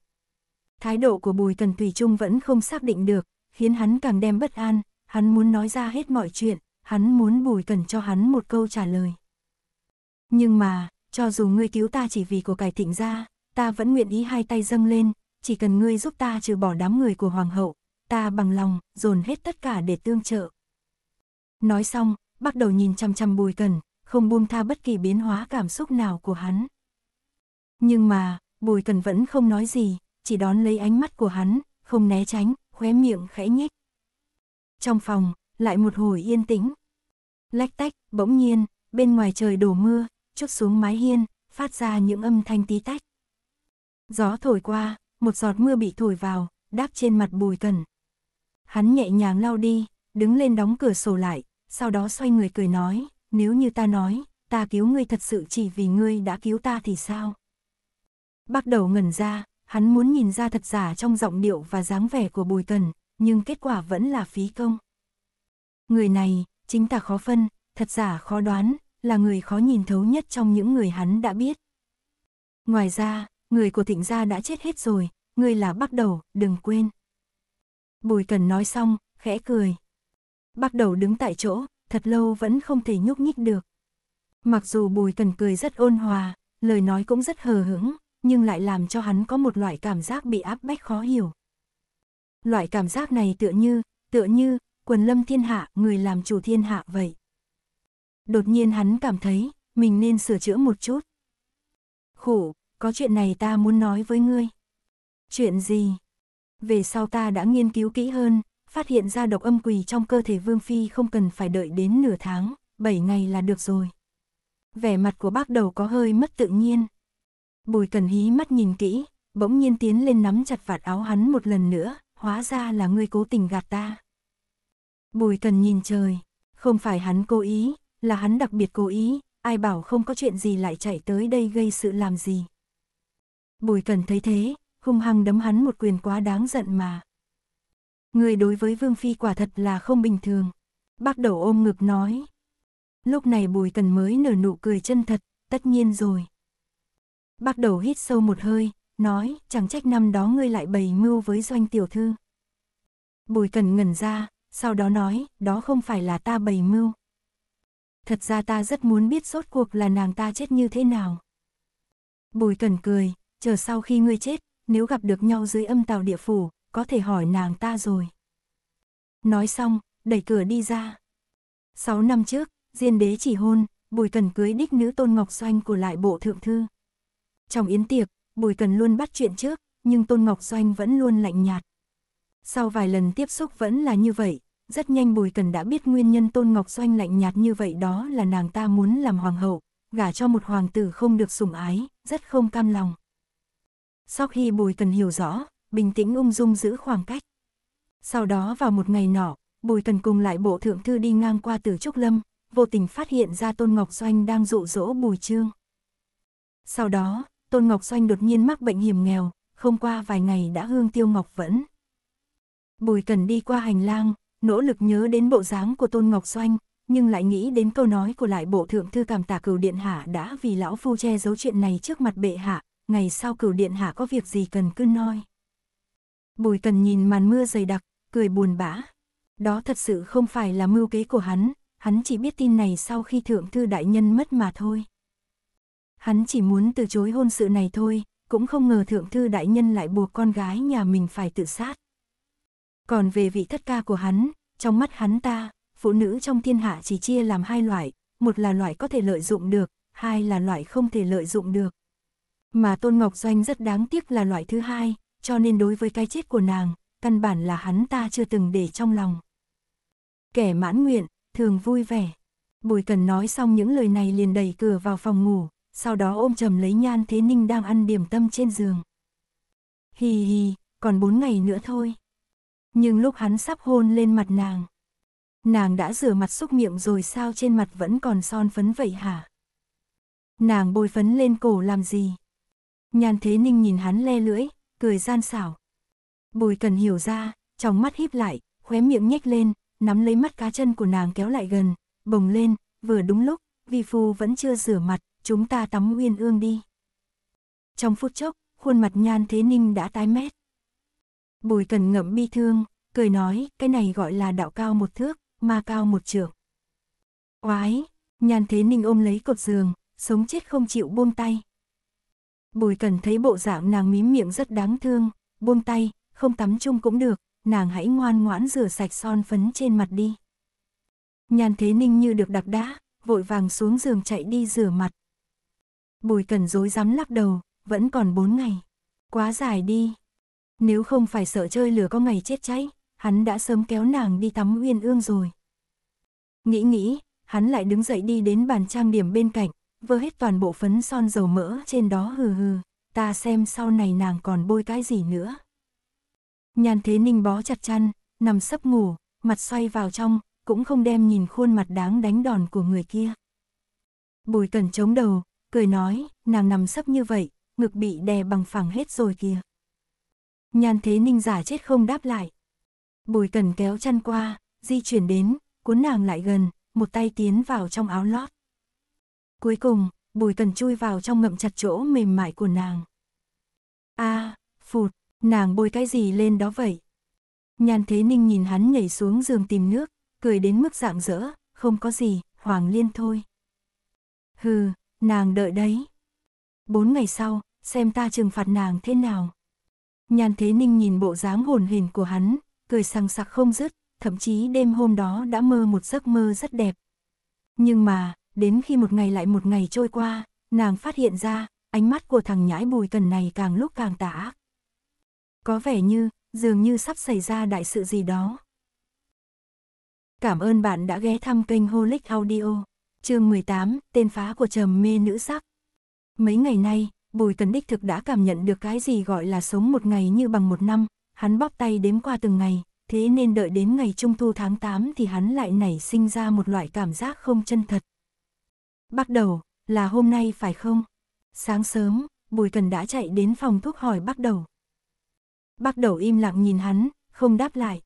Thái độ của Bùi Cần Thủy Trung vẫn không xác định được, khiến hắn càng đem bất an, hắn muốn nói ra hết mọi chuyện, hắn muốn Bùi Cần cho hắn một câu trả lời. Nhưng mà, cho dù ngươi cứu ta chỉ vì của cải thịnh ra, ta vẫn nguyện ý hai tay dâng lên, chỉ cần ngươi giúp ta trừ bỏ đám người của Hoàng hậu, ta bằng lòng, dồn hết tất cả để tương trợ. Nói xong, bắt đầu nhìn chăm chăm Bùi Cần, không buông tha bất kỳ biến hóa cảm xúc nào của hắn. Nhưng mà, Bùi Cần vẫn không nói gì, chỉ đón lấy ánh mắt của hắn, không né tránh, khóe miệng khẽ nhếch. Trong phòng, lại một hồi yên tĩnh. Lách tách, bỗng nhiên, bên ngoài trời đổ mưa, chút xuống mái hiên, phát ra những âm thanh tí tách. Gió thổi qua, một giọt mưa bị thổi vào, đáp trên mặt bùi cần. Hắn nhẹ nhàng lau đi, đứng lên đóng cửa sổ lại, sau đó xoay người cười nói, nếu như ta nói, ta cứu ngươi thật sự chỉ vì ngươi đã cứu ta thì sao? bắt đầu ngẩn ra, Hắn muốn nhìn ra thật giả trong giọng điệu và dáng vẻ của Bùi Cần, nhưng kết quả vẫn là phí công. Người này, chính tà khó phân, thật giả khó đoán, là người khó nhìn thấu nhất trong những người hắn đã biết. Ngoài ra, người của thịnh gia đã chết hết rồi, người là bắt đầu, đừng quên. Bùi Cần nói xong, khẽ cười. Bắt đầu đứng tại chỗ, thật lâu vẫn không thể nhúc nhích được. Mặc dù Bùi Cần cười rất ôn hòa, lời nói cũng rất hờ hững, nhưng lại làm cho hắn có một loại cảm giác bị áp bách khó hiểu. Loại cảm giác này tựa như, tựa như, quần lâm thiên hạ, người làm chủ thiên hạ vậy. Đột nhiên hắn cảm thấy, mình nên sửa chữa một chút. khổ có chuyện này ta muốn nói với ngươi. Chuyện gì? Về sau ta đã nghiên cứu kỹ hơn, phát hiện ra độc âm quỳ trong cơ thể Vương Phi không cần phải đợi đến nửa tháng, bảy ngày là được rồi. Vẻ mặt của bác đầu có hơi mất tự nhiên, Bùi cần hí mắt nhìn kỹ, bỗng nhiên tiến lên nắm chặt vạt áo hắn một lần nữa, hóa ra là ngươi cố tình gạt ta. Bùi cần nhìn trời, không phải hắn cố ý, là hắn đặc biệt cố ý, ai bảo không có chuyện gì lại chạy tới đây gây sự làm gì. Bùi cần thấy thế, hung hăng đấm hắn một quyền quá đáng giận mà. Người đối với Vương Phi quả thật là không bình thường. Bác đầu ôm ngực nói. Lúc này Bùi Cần mới nở nụ cười chân thật, tất nhiên rồi. Bác đầu hít sâu một hơi, nói, chẳng trách năm đó ngươi lại bày mưu với doanh tiểu thư. Bùi cần ngẩn ra, sau đó nói, đó không phải là ta bày mưu. Thật ra ta rất muốn biết sốt cuộc là nàng ta chết như thế nào. Bùi cần cười, chờ sau khi ngươi chết, nếu gặp được nhau dưới âm tàu địa phủ, có thể hỏi nàng ta rồi. Nói xong, đẩy cửa đi ra. Sáu năm trước, diên đế chỉ hôn, bùi cần cưới đích nữ tôn ngọc doanh của lại bộ thượng thư. Trong yến tiệc, Bùi Cần luôn bắt chuyện trước, nhưng Tôn Ngọc Doanh vẫn luôn lạnh nhạt. Sau vài lần tiếp xúc vẫn là như vậy, rất nhanh Bùi Cần đã biết nguyên nhân Tôn Ngọc Doanh lạnh nhạt như vậy đó là nàng ta muốn làm hoàng hậu, gả cho một hoàng tử không được sủng ái, rất không cam lòng. Sau khi Bùi Cần hiểu rõ, bình tĩnh ung dung giữ khoảng cách. Sau đó vào một ngày nọ, Bùi Cần cùng lại bộ thượng thư đi ngang qua Tử Trúc Lâm, vô tình phát hiện ra Tôn Ngọc Doanh đang dụ dỗ Bùi Trương. Sau đó, Tôn Ngọc Doanh đột nhiên mắc bệnh hiểm nghèo, không qua vài ngày đã hương tiêu ngọc vẫn. Bùi Cần đi qua hành lang, nỗ lực nhớ đến bộ dáng của Tôn Ngọc Doanh, nhưng lại nghĩ đến câu nói của lại bộ thượng thư cảm tả cửu điện hạ đã vì lão phu che giấu chuyện này trước mặt bệ hạ, ngày sau cửu điện hạ có việc gì cần cứ noi. Bùi Cần nhìn màn mưa dày đặc, cười buồn bã. Đó thật sự không phải là mưu kế của hắn, hắn chỉ biết tin này sau khi thượng thư đại nhân mất mà thôi. Hắn chỉ muốn từ chối hôn sự này thôi, cũng không ngờ thượng thư đại nhân lại buộc con gái nhà mình phải tự sát. Còn về vị thất ca của hắn, trong mắt hắn ta, phụ nữ trong thiên hạ chỉ chia làm hai loại, một là loại có thể lợi dụng được, hai là loại không thể lợi dụng được. Mà Tôn Ngọc Doanh rất đáng tiếc là loại thứ hai, cho nên đối với cái chết của nàng, căn bản là hắn ta chưa từng để trong lòng. Kẻ mãn nguyện, thường vui vẻ. Bùi Cần nói xong những lời này liền đẩy cửa vào phòng ngủ, sau đó ôm chầm lấy Nhan Thế Ninh đang ăn điểm tâm trên giường. Hì hì, còn bốn ngày nữa thôi. Nhưng lúc hắn sắp hôn lên mặt nàng, nàng đã rửa mặt xúc miệng rồi sao trên mặt vẫn còn son phấn vậy hả? Nàng bôi phấn lên cổ làm gì? Nhan Thế Ninh nhìn hắn le lưỡi, cười gian xảo. Bùi cần hiểu ra, trong mắt híp lại, khóe miệng nhếch lên, nắm lấy mắt cá chân của nàng kéo lại gần, bồng lên, vừa đúng lúc, vi phu vẫn chưa rửa mặt, chúng ta tắm uyên ương đi. Trong phút chốc, khuôn mặt nhan thế ninh đã tái mét. Bùi cần ngậm bi thương, cười nói, cái này gọi là đạo cao một thước, ma cao một trượng. quái, nhan thế ninh ôm lấy cột giường, sống chết không chịu buông tay. Bùi cần thấy bộ dạng nàng mím miệng rất đáng thương, buông tay, không tắm chung cũng được, nàng hãy ngoan ngoãn rửa sạch son phấn trên mặt đi. Nhan thế ninh như được đặc đá, vội vàng xuống giường chạy đi rửa mặt. Bùi cần dối rắm lắc đầu, vẫn còn bốn ngày. Quá dài đi. Nếu không phải sợ chơi lửa có ngày chết cháy, hắn đã sớm kéo nàng đi tắm uyên ương rồi. Nghĩ nghĩ, hắn lại đứng dậy đi đến bàn trang điểm bên cạnh, vơ hết toàn bộ phấn son dầu mỡ trên đó hừ hừ, ta xem sau này nàng còn bôi cái gì nữa. Nhàn thế ninh bó chặt chăn, nằm sấp ngủ, mặt xoay vào trong, cũng không đem nhìn khuôn mặt đáng đánh đòn của người kia. Bùi cần chống đầu, cười nói, nàng nằm sấp như vậy, ngực bị đè bằng phẳng hết rồi kìa. Nhan thế ninh giả chết không đáp lại. Bùi cần kéo chăn qua, di chuyển đến, cuốn nàng lại gần, một tay tiến vào trong áo lót. Cuối cùng, bùi cần chui vào trong ngậm chặt chỗ mềm mại của nàng. a à, phụt, nàng bôi cái gì lên đó vậy? Nhan thế ninh nhìn hắn nhảy xuống giường tìm nước, cười đến mức rạng rỡ, không có gì, hoàng liên thôi. Hừ, nàng đợi đấy. Bốn ngày sau, xem ta trừng phạt nàng thế nào. Nhàn Thế Ninh nhìn bộ dáng hồn hển của hắn, cười sằng sặc không dứt, thậm chí đêm hôm đó đã mơ một giấc mơ rất đẹp. Nhưng mà, đến khi một ngày lại một ngày trôi qua, nàng phát hiện ra, ánh mắt của thằng nhãi bùi cần này càng lúc càng tà ác. Có vẻ như, dường như sắp xảy ra đại sự gì đó. Cảm ơn bạn đã ghé thăm kênh Holic Audio chương 18, tên phá của trầm mê nữ sắc. Mấy ngày nay, Bùi Tấn Đích thực đã cảm nhận được cái gì gọi là sống một ngày như bằng một năm, hắn bóp tay đếm qua từng ngày, thế nên đợi đến ngày trung thu tháng 8 thì hắn lại nảy sinh ra một loại cảm giác không chân thật. Bắt đầu, là hôm nay phải không? Sáng sớm, Bùi Cần đã chạy đến phòng thuốc hỏi bắt đầu. Bắt đầu im lặng nhìn hắn, không đáp lại.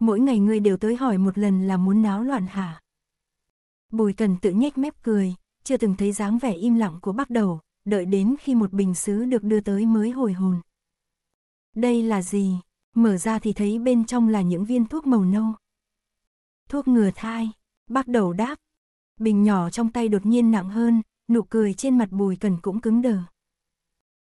Mỗi ngày ngươi đều tới hỏi một lần là muốn náo loạn hả? Bùi cần tự nhếch mép cười, chưa từng thấy dáng vẻ im lặng của bác đầu, đợi đến khi một bình xứ được đưa tới mới hồi hồn. Đây là gì? Mở ra thì thấy bên trong là những viên thuốc màu nâu. Thuốc ngừa thai, bác đầu đáp. Bình nhỏ trong tay đột nhiên nặng hơn, nụ cười trên mặt bùi cần cũng cứng đờ.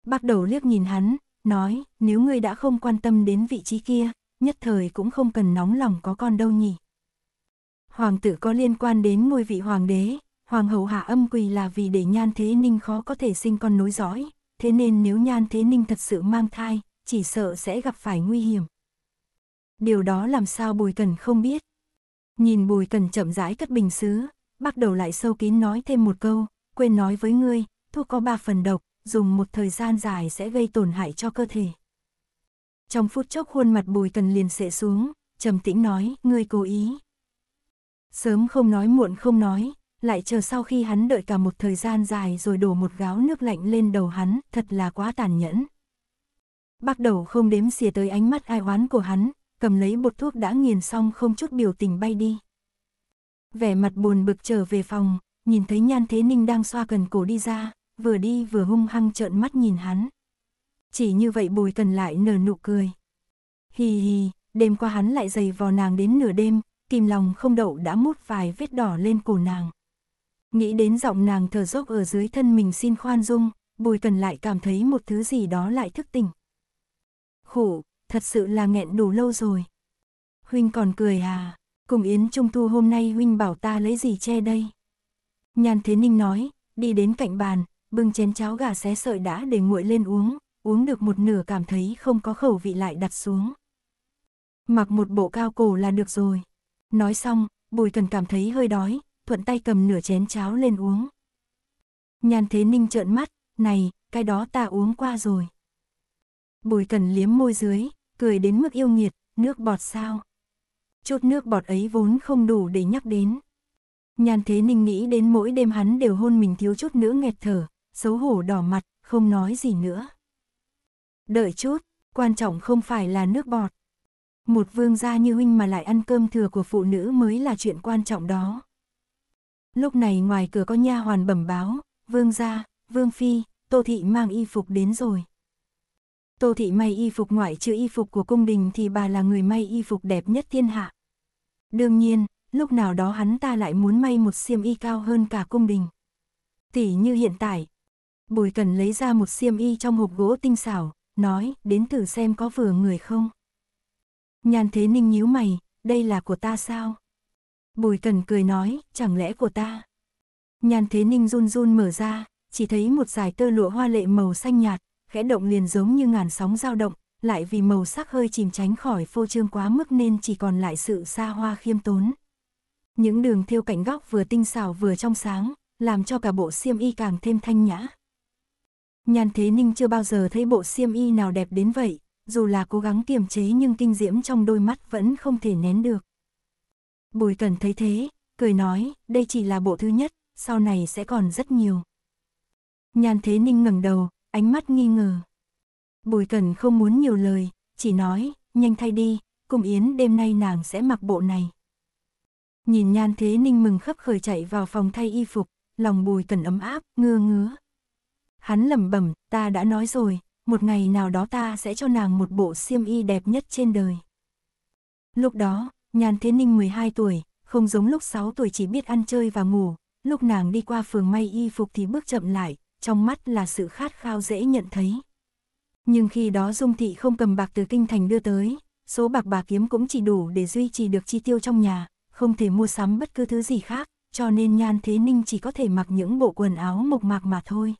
Bác đầu liếc nhìn hắn, nói, nếu ngươi đã không quan tâm đến vị trí kia, nhất thời cũng không cần nóng lòng có con đâu nhỉ hoàng tử có liên quan đến ngôi vị hoàng đế, hoàng hậu hạ âm quỳ là vì để nhan thế ninh khó có thể sinh con nối dõi, thế nên nếu nhan thế ninh thật sự mang thai, chỉ sợ sẽ gặp phải nguy hiểm. Điều đó làm sao Bùi Cần không biết. Nhìn Bùi Cần chậm rãi cất bình sứ, bắt đầu lại sâu kín nói thêm một câu, quên nói với ngươi, thuốc có ba phần độc, dùng một thời gian dài sẽ gây tổn hại cho cơ thể. Trong phút chốc khuôn mặt Bùi Cần liền sệ xuống, trầm tĩnh nói, ngươi cố ý. Sớm không nói muộn không nói, lại chờ sau khi hắn đợi cả một thời gian dài rồi đổ một gáo nước lạnh lên đầu hắn, thật là quá tàn nhẫn. bắt đầu không đếm xỉa tới ánh mắt ai oán của hắn, cầm lấy bột thuốc đã nghiền xong không chút biểu tình bay đi. Vẻ mặt buồn bực trở về phòng, nhìn thấy Nhan Thế Ninh đang xoa cần cổ đi ra, vừa đi vừa hung hăng trợn mắt nhìn hắn. Chỉ như vậy bùi cần lại nở nụ cười. Hì hì, đêm qua hắn lại giày vò nàng đến nửa đêm, kìm lòng không đậu đã mút vài vết đỏ lên cổ nàng. Nghĩ đến giọng nàng thở dốc ở dưới thân mình xin khoan dung, Bùi Cần lại cảm thấy một thứ gì đó lại thức tỉnh. Khổ, thật sự là nghẹn đủ lâu rồi. Huynh còn cười à, cùng Yến Trung Thu hôm nay Huynh bảo ta lấy gì che đây? nhàn Thế Ninh nói, đi đến cạnh bàn, bưng chén cháo gà xé sợi đã để nguội lên uống, uống được một nửa cảm thấy không có khẩu vị lại đặt xuống. Mặc một bộ cao cổ là được rồi. Nói xong, Bùi Cần cảm thấy hơi đói, thuận tay cầm nửa chén cháo lên uống. Nhan Thế Ninh trợn mắt, này, cái đó ta uống qua rồi. Bùi Cần liếm môi dưới, cười đến mức yêu nghiệt, nước bọt sao. Chút nước bọt ấy vốn không đủ để nhắc đến. Nhan Thế Ninh nghĩ đến mỗi đêm hắn đều hôn mình thiếu chút nữa nghẹt thở, xấu hổ đỏ mặt, không nói gì nữa. Đợi chút, quan trọng không phải là nước bọt một vương gia như huynh mà lại ăn cơm thừa của phụ nữ mới là chuyện quan trọng đó. Lúc này ngoài cửa có nha hoàn bẩm báo, vương gia, vương phi, tô thị mang y phục đến rồi. Tô thị may y phục ngoại trừ y phục của cung đình thì bà là người may y phục đẹp nhất thiên hạ. Đương nhiên, lúc nào đó hắn ta lại muốn may một xiêm y cao hơn cả cung đình. tỷ như hiện tại, Bùi Cần lấy ra một xiêm y trong hộp gỗ tinh xảo, nói, đến thử xem có vừa người không. Nhan Thế Ninh nhíu mày, đây là của ta sao? Bùi Cần cười nói, chẳng lẽ của ta? Nhan Thế Ninh run run mở ra, chỉ thấy một dải tơ lụa hoa lệ màu xanh nhạt, khẽ động liền giống như ngàn sóng dao động, lại vì màu sắc hơi chìm tránh khỏi phô trương quá mức nên chỉ còn lại sự xa hoa khiêm tốn. Những đường thêu cạnh góc vừa tinh xảo vừa trong sáng, làm cho cả bộ xiêm y càng thêm thanh nhã. Nhan Thế Ninh chưa bao giờ thấy bộ xiêm y nào đẹp đến vậy, dù là cố gắng kiềm chế nhưng kinh diễm trong đôi mắt vẫn không thể nén được. Bùi Cẩn thấy thế, cười nói, đây chỉ là bộ thứ nhất, sau này sẽ còn rất nhiều. Nhàn Thế Ninh ngẩng đầu, ánh mắt nghi ngờ. Bùi Cẩn không muốn nhiều lời, chỉ nói, nhanh thay đi, cùng Yến đêm nay nàng sẽ mặc bộ này. Nhìn Nhan Thế Ninh mừng khấp khởi chạy vào phòng thay y phục, lòng Bùi Cẩn ấm áp, ngơ ngứa. Hắn lẩm bẩm, ta đã nói rồi, một ngày nào đó ta sẽ cho nàng một bộ xiêm y đẹp nhất trên đời. Lúc đó, Nhàn Thế Ninh 12 tuổi, không giống lúc 6 tuổi chỉ biết ăn chơi và ngủ, lúc nàng đi qua phường may y phục thì bước chậm lại, trong mắt là sự khát khao dễ nhận thấy. Nhưng khi đó Dung Thị không cầm bạc từ kinh thành đưa tới, số bạc bà kiếm cũng chỉ đủ để duy trì được chi tiêu trong nhà, không thể mua sắm bất cứ thứ gì khác, cho nên Nhan Thế Ninh chỉ có thể mặc những bộ quần áo mộc mạc mà thôi.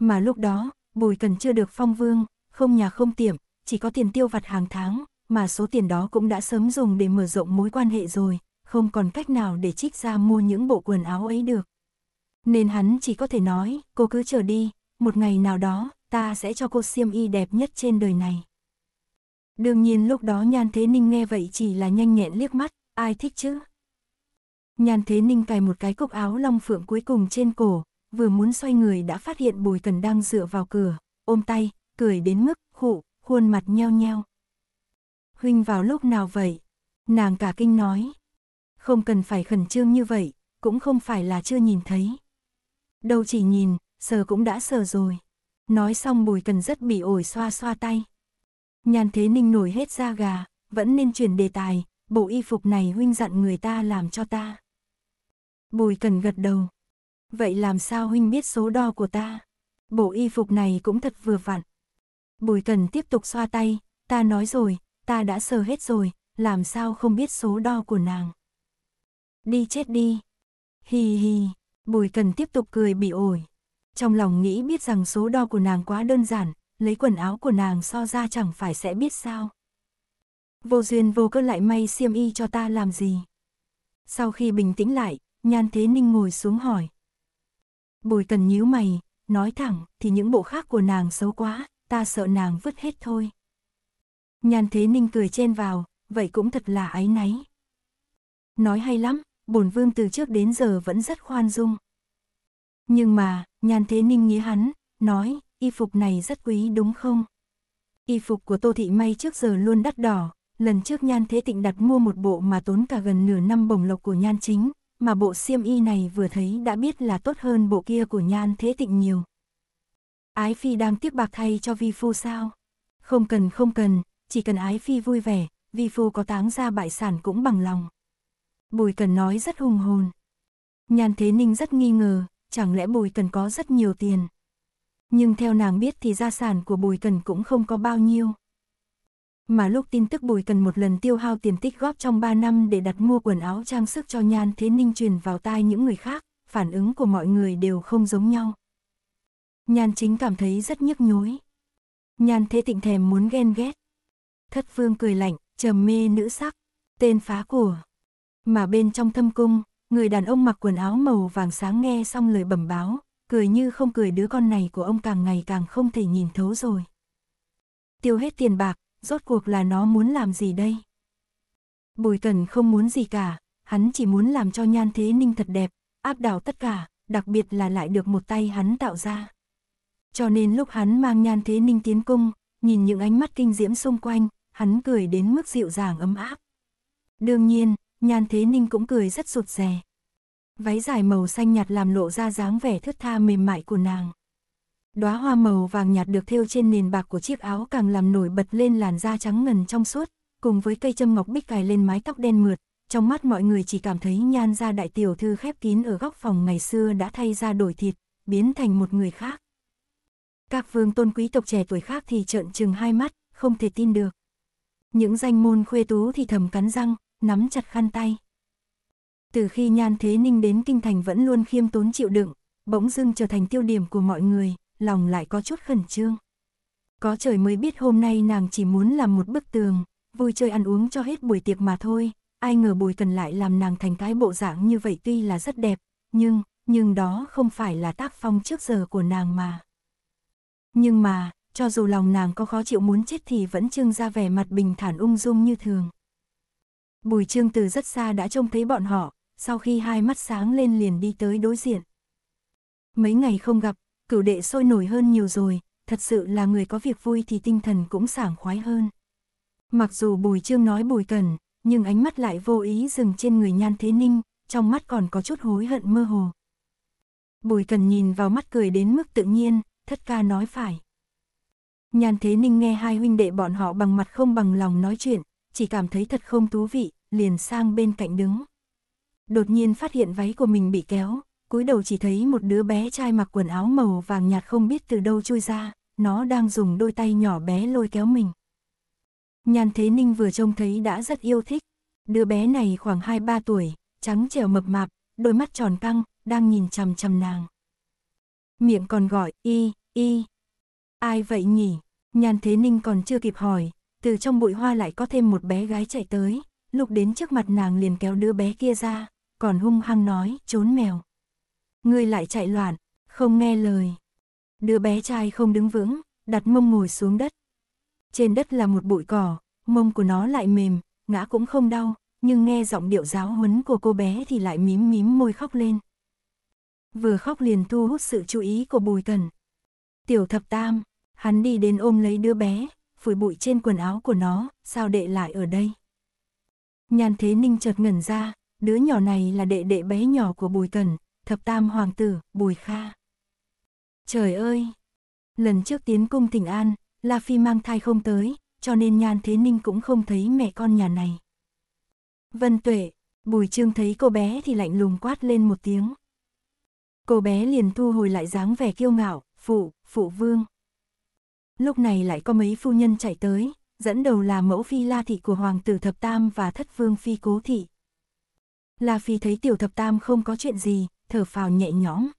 Mà lúc đó, Bùi Cần chưa được phong vương, không nhà không tiệm, chỉ có tiền tiêu vặt hàng tháng, mà số tiền đó cũng đã sớm dùng để mở rộng mối quan hệ rồi, không còn cách nào để trích ra mua những bộ quần áo ấy được. Nên hắn chỉ có thể nói, cô cứ chờ đi, một ngày nào đó, ta sẽ cho cô xiêm y đẹp nhất trên đời này. Đương nhiên lúc đó Nhan Thế Ninh nghe vậy chỉ là nhanh nhẹn liếc mắt, ai thích chứ? Nhan Thế Ninh cài một cái cúc áo long phượng cuối cùng trên cổ, vừa muốn xoay người đã phát hiện Bùi Cần đang dựa vào cửa, ôm tay, cười đến mức khụ, khuôn mặt nheo nheo. Huynh vào lúc nào vậy? Nàng cả kinh nói. Không cần phải khẩn trương như vậy, cũng không phải là chưa nhìn thấy. Đâu chỉ nhìn, sờ cũng đã sờ rồi. Nói xong Bùi Cần rất bị ổi xoa xoa tay. Nhàn Thế Ninh nổi hết da gà, vẫn nên chuyển đề tài, bộ y phục này huynh dặn người ta làm cho ta. Bùi Cần gật đầu, Vậy làm sao huynh biết số đo của ta? Bộ y phục này cũng thật vừa vặn. Bùi cần tiếp tục xoa tay, ta nói rồi, ta đã sờ hết rồi, làm sao không biết số đo của nàng. Đi chết đi. hi hi bùi cần tiếp tục cười bị ổi. Trong lòng nghĩ biết rằng số đo của nàng quá đơn giản, lấy quần áo của nàng so ra chẳng phải sẽ biết sao. Vô duyên vô cớ lại may xiêm y cho ta làm gì. Sau khi bình tĩnh lại, nhan thế ninh ngồi xuống hỏi, Bùi cần nhíu mày, nói thẳng, thì những bộ khác của nàng xấu quá, ta sợ nàng vứt hết thôi. Nhàn thế ninh cười chen vào, vậy cũng thật là áy náy. Nói hay lắm, bổn vương từ trước đến giờ vẫn rất khoan dung. Nhưng mà, nhàn thế ninh nghĩ hắn, nói, y phục này rất quý đúng không? Y phục của Tô Thị May trước giờ luôn đắt đỏ, lần trước nhan thế tịnh đặt mua một bộ mà tốn cả gần nửa năm bổng lộc của nhan chính, mà bộ xiêm y này vừa thấy đã biết là tốt hơn bộ kia của nhan thế tịnh nhiều. Ái Phi đang tiếc bạc thay cho Vi Phu sao? Không cần không cần, chỉ cần Ái Phi vui vẻ, Vi Phu có táng ra bại sản cũng bằng lòng. Bùi Cần nói rất hùng hồn. Nhan Thế Ninh rất nghi ngờ, chẳng lẽ Bùi Cần có rất nhiều tiền. Nhưng theo nàng biết thì gia sản của Bùi Cần cũng không có bao nhiêu. Mà lúc tin tức Bùi cần một lần tiêu hao tiền tích góp trong 3 năm để đặt mua quần áo trang sức cho Nhan Thế Ninh truyền vào tai những người khác, phản ứng của mọi người đều không giống nhau. Nhan chính cảm thấy rất nhức nhối. Nhan Thế Tịnh thèm muốn ghen ghét. Thất phương cười lạnh, trầm mê nữ sắc, tên phá của. Mà bên trong thâm cung, người đàn ông mặc quần áo màu vàng sáng nghe xong lời bẩm báo, cười như không cười đứa con này của ông càng ngày càng không thể nhìn thấu rồi. Tiêu hết tiền bạc, rốt cuộc là nó muốn làm gì đây? Bùi Cẩn không muốn gì cả, hắn chỉ muốn làm cho Nhan Thế Ninh thật đẹp, áp đảo tất cả, đặc biệt là lại được một tay hắn tạo ra. Cho nên lúc hắn mang Nhan Thế Ninh tiến cung, nhìn những ánh mắt kinh diễm xung quanh, hắn cười đến mức dịu dàng ấm áp. Đương nhiên, Nhan Thế Ninh cũng cười rất rụt rè. Váy dài màu xanh nhạt làm lộ ra dáng vẻ thướt tha mềm mại của nàng đóa hoa màu vàng nhạt được thêu trên nền bạc của chiếc áo càng làm nổi bật lên làn da trắng ngần trong suốt, cùng với cây châm ngọc bích cài lên mái tóc đen mượt, trong mắt mọi người chỉ cảm thấy nhan gia đại tiểu thư khép kín ở góc phòng ngày xưa đã thay ra đổi thịt, biến thành một người khác. Các vương tôn quý tộc trẻ tuổi khác thì trợn trừng hai mắt, không thể tin được. Những danh môn khuê tú thì thầm cắn răng, nắm chặt khăn tay. Từ khi Nhan Thế Ninh đến kinh thành vẫn luôn khiêm tốn chịu đựng, bỗng dưng trở thành tiêu điểm của mọi người, lòng lại có chút khẩn trương. Có trời mới biết hôm nay nàng chỉ muốn làm một bức tường, vui chơi ăn uống cho hết buổi tiệc mà thôi, ai ngờ bùi cần lại làm nàng thành cái bộ dạng như vậy tuy là rất đẹp, nhưng, nhưng đó không phải là tác phong trước giờ của nàng mà. Nhưng mà, cho dù lòng nàng có khó chịu muốn chết thì vẫn trưng ra vẻ mặt bình thản ung dung như thường. Bùi trương từ rất xa đã trông thấy bọn họ, sau khi hai mắt sáng lên liền đi tới đối diện. Mấy ngày không gặp, cửu đệ sôi nổi hơn nhiều rồi, thật sự là người có việc vui thì tinh thần cũng sảng khoái hơn. Mặc dù Bùi Trương nói Bùi Cần, nhưng ánh mắt lại vô ý dừng trên người Nhan Thế Ninh, trong mắt còn có chút hối hận mơ hồ. Bùi Cần nhìn vào mắt cười đến mức tự nhiên, thất ca nói phải. Nhan Thế Ninh nghe hai huynh đệ bọn họ bằng mặt không bằng lòng nói chuyện, chỉ cảm thấy thật không thú vị, liền sang bên cạnh đứng. Đột nhiên phát hiện váy của mình bị kéo, cúi đầu chỉ thấy một đứa bé trai mặc quần áo màu vàng nhạt không biết từ đâu chui ra, nó đang dùng đôi tay nhỏ bé lôi kéo mình. Nhan Thế Ninh vừa trông thấy đã rất yêu thích, đứa bé này khoảng 2-3 tuổi, trắng trẻo mập mạp, đôi mắt tròn căng, đang nhìn chằm chằm nàng. Miệng còn gọi y, y. Ai vậy nhỉ? Nhan Thế Ninh còn chưa kịp hỏi, từ trong bụi hoa lại có thêm một bé gái chạy tới, lúc đến trước mặt nàng liền kéo đứa bé kia ra, còn hung hăng nói, trốn mèo ngươi lại chạy loạn, không nghe lời. Đứa bé trai không đứng vững, đặt mông ngồi xuống đất. Trên đất là một bụi cỏ, mông của nó lại mềm, ngã cũng không đau, nhưng nghe giọng điệu giáo huấn của cô bé thì lại mím mím môi khóc lên. Vừa khóc liền thu hút sự chú ý của Bùi Cần. Tiểu thập tam, hắn đi đến ôm lấy đứa bé, phủi bụi trên quần áo của nó, sao đệ lại ở đây. Nhàn Thế Ninh chợt ngẩn ra, đứa nhỏ này là đệ đệ bé nhỏ của Bùi Cần, thập tam hoàng tử, Bùi Kha. Trời ơi! Lần trước tiến cung tỉnh An, La Phi mang thai không tới, cho nên Nhan Thế Ninh cũng không thấy mẹ con nhà này. Vân Tuệ, Bùi Trương thấy cô bé thì lạnh lùng quát lên một tiếng. Cô bé liền thu hồi lại dáng vẻ kiêu ngạo, phụ, phụ vương. Lúc này lại có mấy phu nhân chạy tới, dẫn đầu là mẫu phi La Thị của Hoàng tử Thập Tam và thất vương phi Cố Thị. La Phi thấy tiểu Thập Tam không có chuyện gì, thở phào nhẹ nhõm.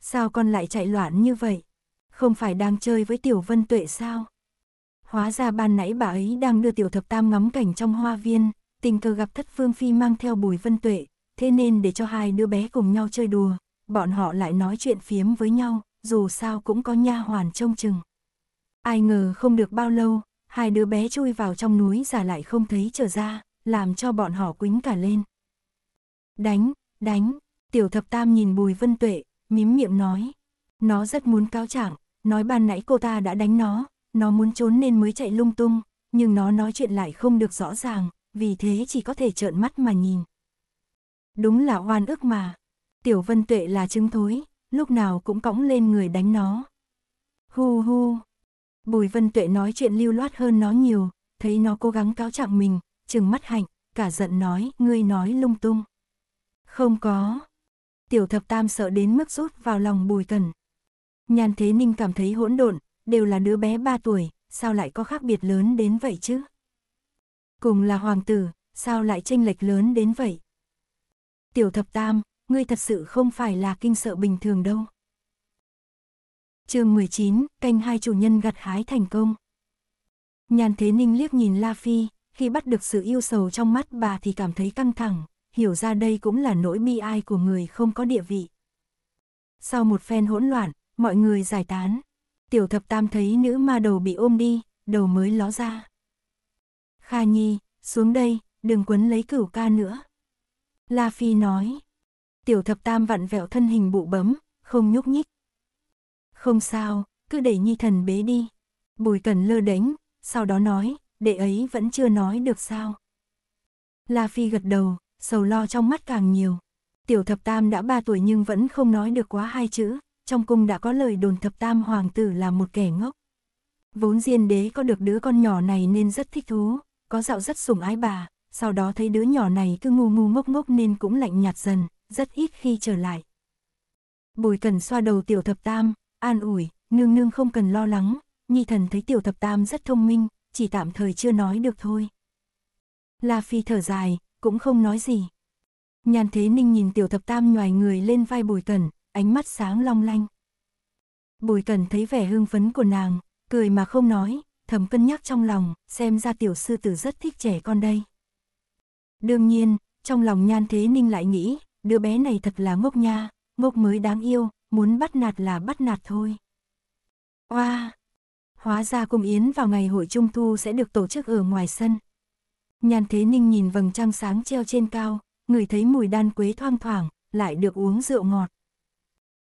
Sao con lại chạy loạn như vậy? Không phải đang chơi với Tiểu Vân Tuệ sao? Hóa ra ban nãy bà ấy đang đưa Tiểu Thập Tam ngắm cảnh trong hoa viên, tình cờ gặp Thất Phương Phi mang theo Bùi Vân Tuệ, thế nên để cho hai đứa bé cùng nhau chơi đùa, bọn họ lại nói chuyện phiếm với nhau, dù sao cũng có nha hoàn trông chừng. Ai ngờ không được bao lâu, hai đứa bé chui vào trong núi giả lại không thấy trở ra, làm cho bọn họ quính cả lên. Đánh, đánh, Tiểu thập tam nhìn Bùi Vân Tuệ, mím miệng nói. Nó rất muốn cáo trạng, nói ban nãy cô ta đã đánh nó, nó muốn trốn nên mới chạy lung tung, nhưng nó nói chuyện lại không được rõ ràng, vì thế chỉ có thể trợn mắt mà nhìn. Đúng là oan ức mà. Tiểu Vân Tuệ là chứng thối, lúc nào cũng cõng lên người đánh nó. Hu hu. Bùi Vân Tuệ nói chuyện lưu loát hơn nó nhiều, thấy nó cố gắng cáo trạng mình, chừng mắt hạnh, cả giận nói, ngươi nói lung tung. Không có, tiểu thập tam sợ đến mức rút vào lòng bùi cần. Nhàn thế ninh cảm thấy hỗn độn, đều là đứa bé 3 tuổi, sao lại có khác biệt lớn đến vậy chứ? Cùng là hoàng tử, sao lại tranh lệch lớn đến vậy? Tiểu thập tam, ngươi thật sự không phải là kinh sợ bình thường đâu. chương 19, canh hai chủ nhân gặt hái thành công. Nhàn thế ninh liếc nhìn La Phi, khi bắt được sự yêu sầu trong mắt bà thì cảm thấy căng thẳng, hiểu ra đây cũng là nỗi bi ai của người không có địa vị. Sau một phen hỗn loạn, mọi người giải tán. Tiểu thập tam thấy nữ ma đầu bị ôm đi, đầu mới ló ra. Kha Nhi, xuống đây, đừng quấn lấy cửu ca nữa. La Phi nói. Tiểu thập tam vặn vẹo thân hình bụ bấm, không nhúc nhích. Không sao, cứ để Nhi thần bế đi. Bùi cần lơ đánh, sau đó nói, đệ ấy vẫn chưa nói được sao. La Phi gật đầu, sầu lo trong mắt càng nhiều. Tiểu thập tam đã 3 tuổi nhưng vẫn không nói được quá hai chữ, trong cung đã có lời đồn thập tam hoàng tử là một kẻ ngốc. Vốn diên đế có được đứa con nhỏ này nên rất thích thú, có dạo rất sủng ái bà, sau đó thấy đứa nhỏ này cứ ngu ngu ngốc ngốc nên cũng lạnh nhạt dần, rất ít khi trở lại. Bùi cần xoa đầu tiểu thập tam, an ủi, nương nương không cần lo lắng, nhi thần thấy tiểu thập tam rất thông minh, chỉ tạm thời chưa nói được thôi. La Phi thở dài, cũng không nói gì. Nhàn Thế Ninh nhìn Tiểu Thập Tam nhoài người lên vai Bùi Cẩn, ánh mắt sáng long lanh. Bùi Cẩn thấy vẻ hưng phấn của nàng, cười mà không nói, thầm cân nhắc trong lòng, xem ra tiểu sư tử rất thích trẻ con đây. Đương nhiên, trong lòng Nhan Thế Ninh lại nghĩ, đứa bé này thật là ngốc nha, ngốc mới đáng yêu, muốn bắt nạt là bắt nạt thôi. Oa! Wow. Hóa ra cung yến vào ngày hội trung thu sẽ được tổ chức ở ngoài sân. Nhan Thế Ninh nhìn vầng trăng sáng treo trên cao, người thấy mùi đan quế thoang thoảng, lại được uống rượu ngọt.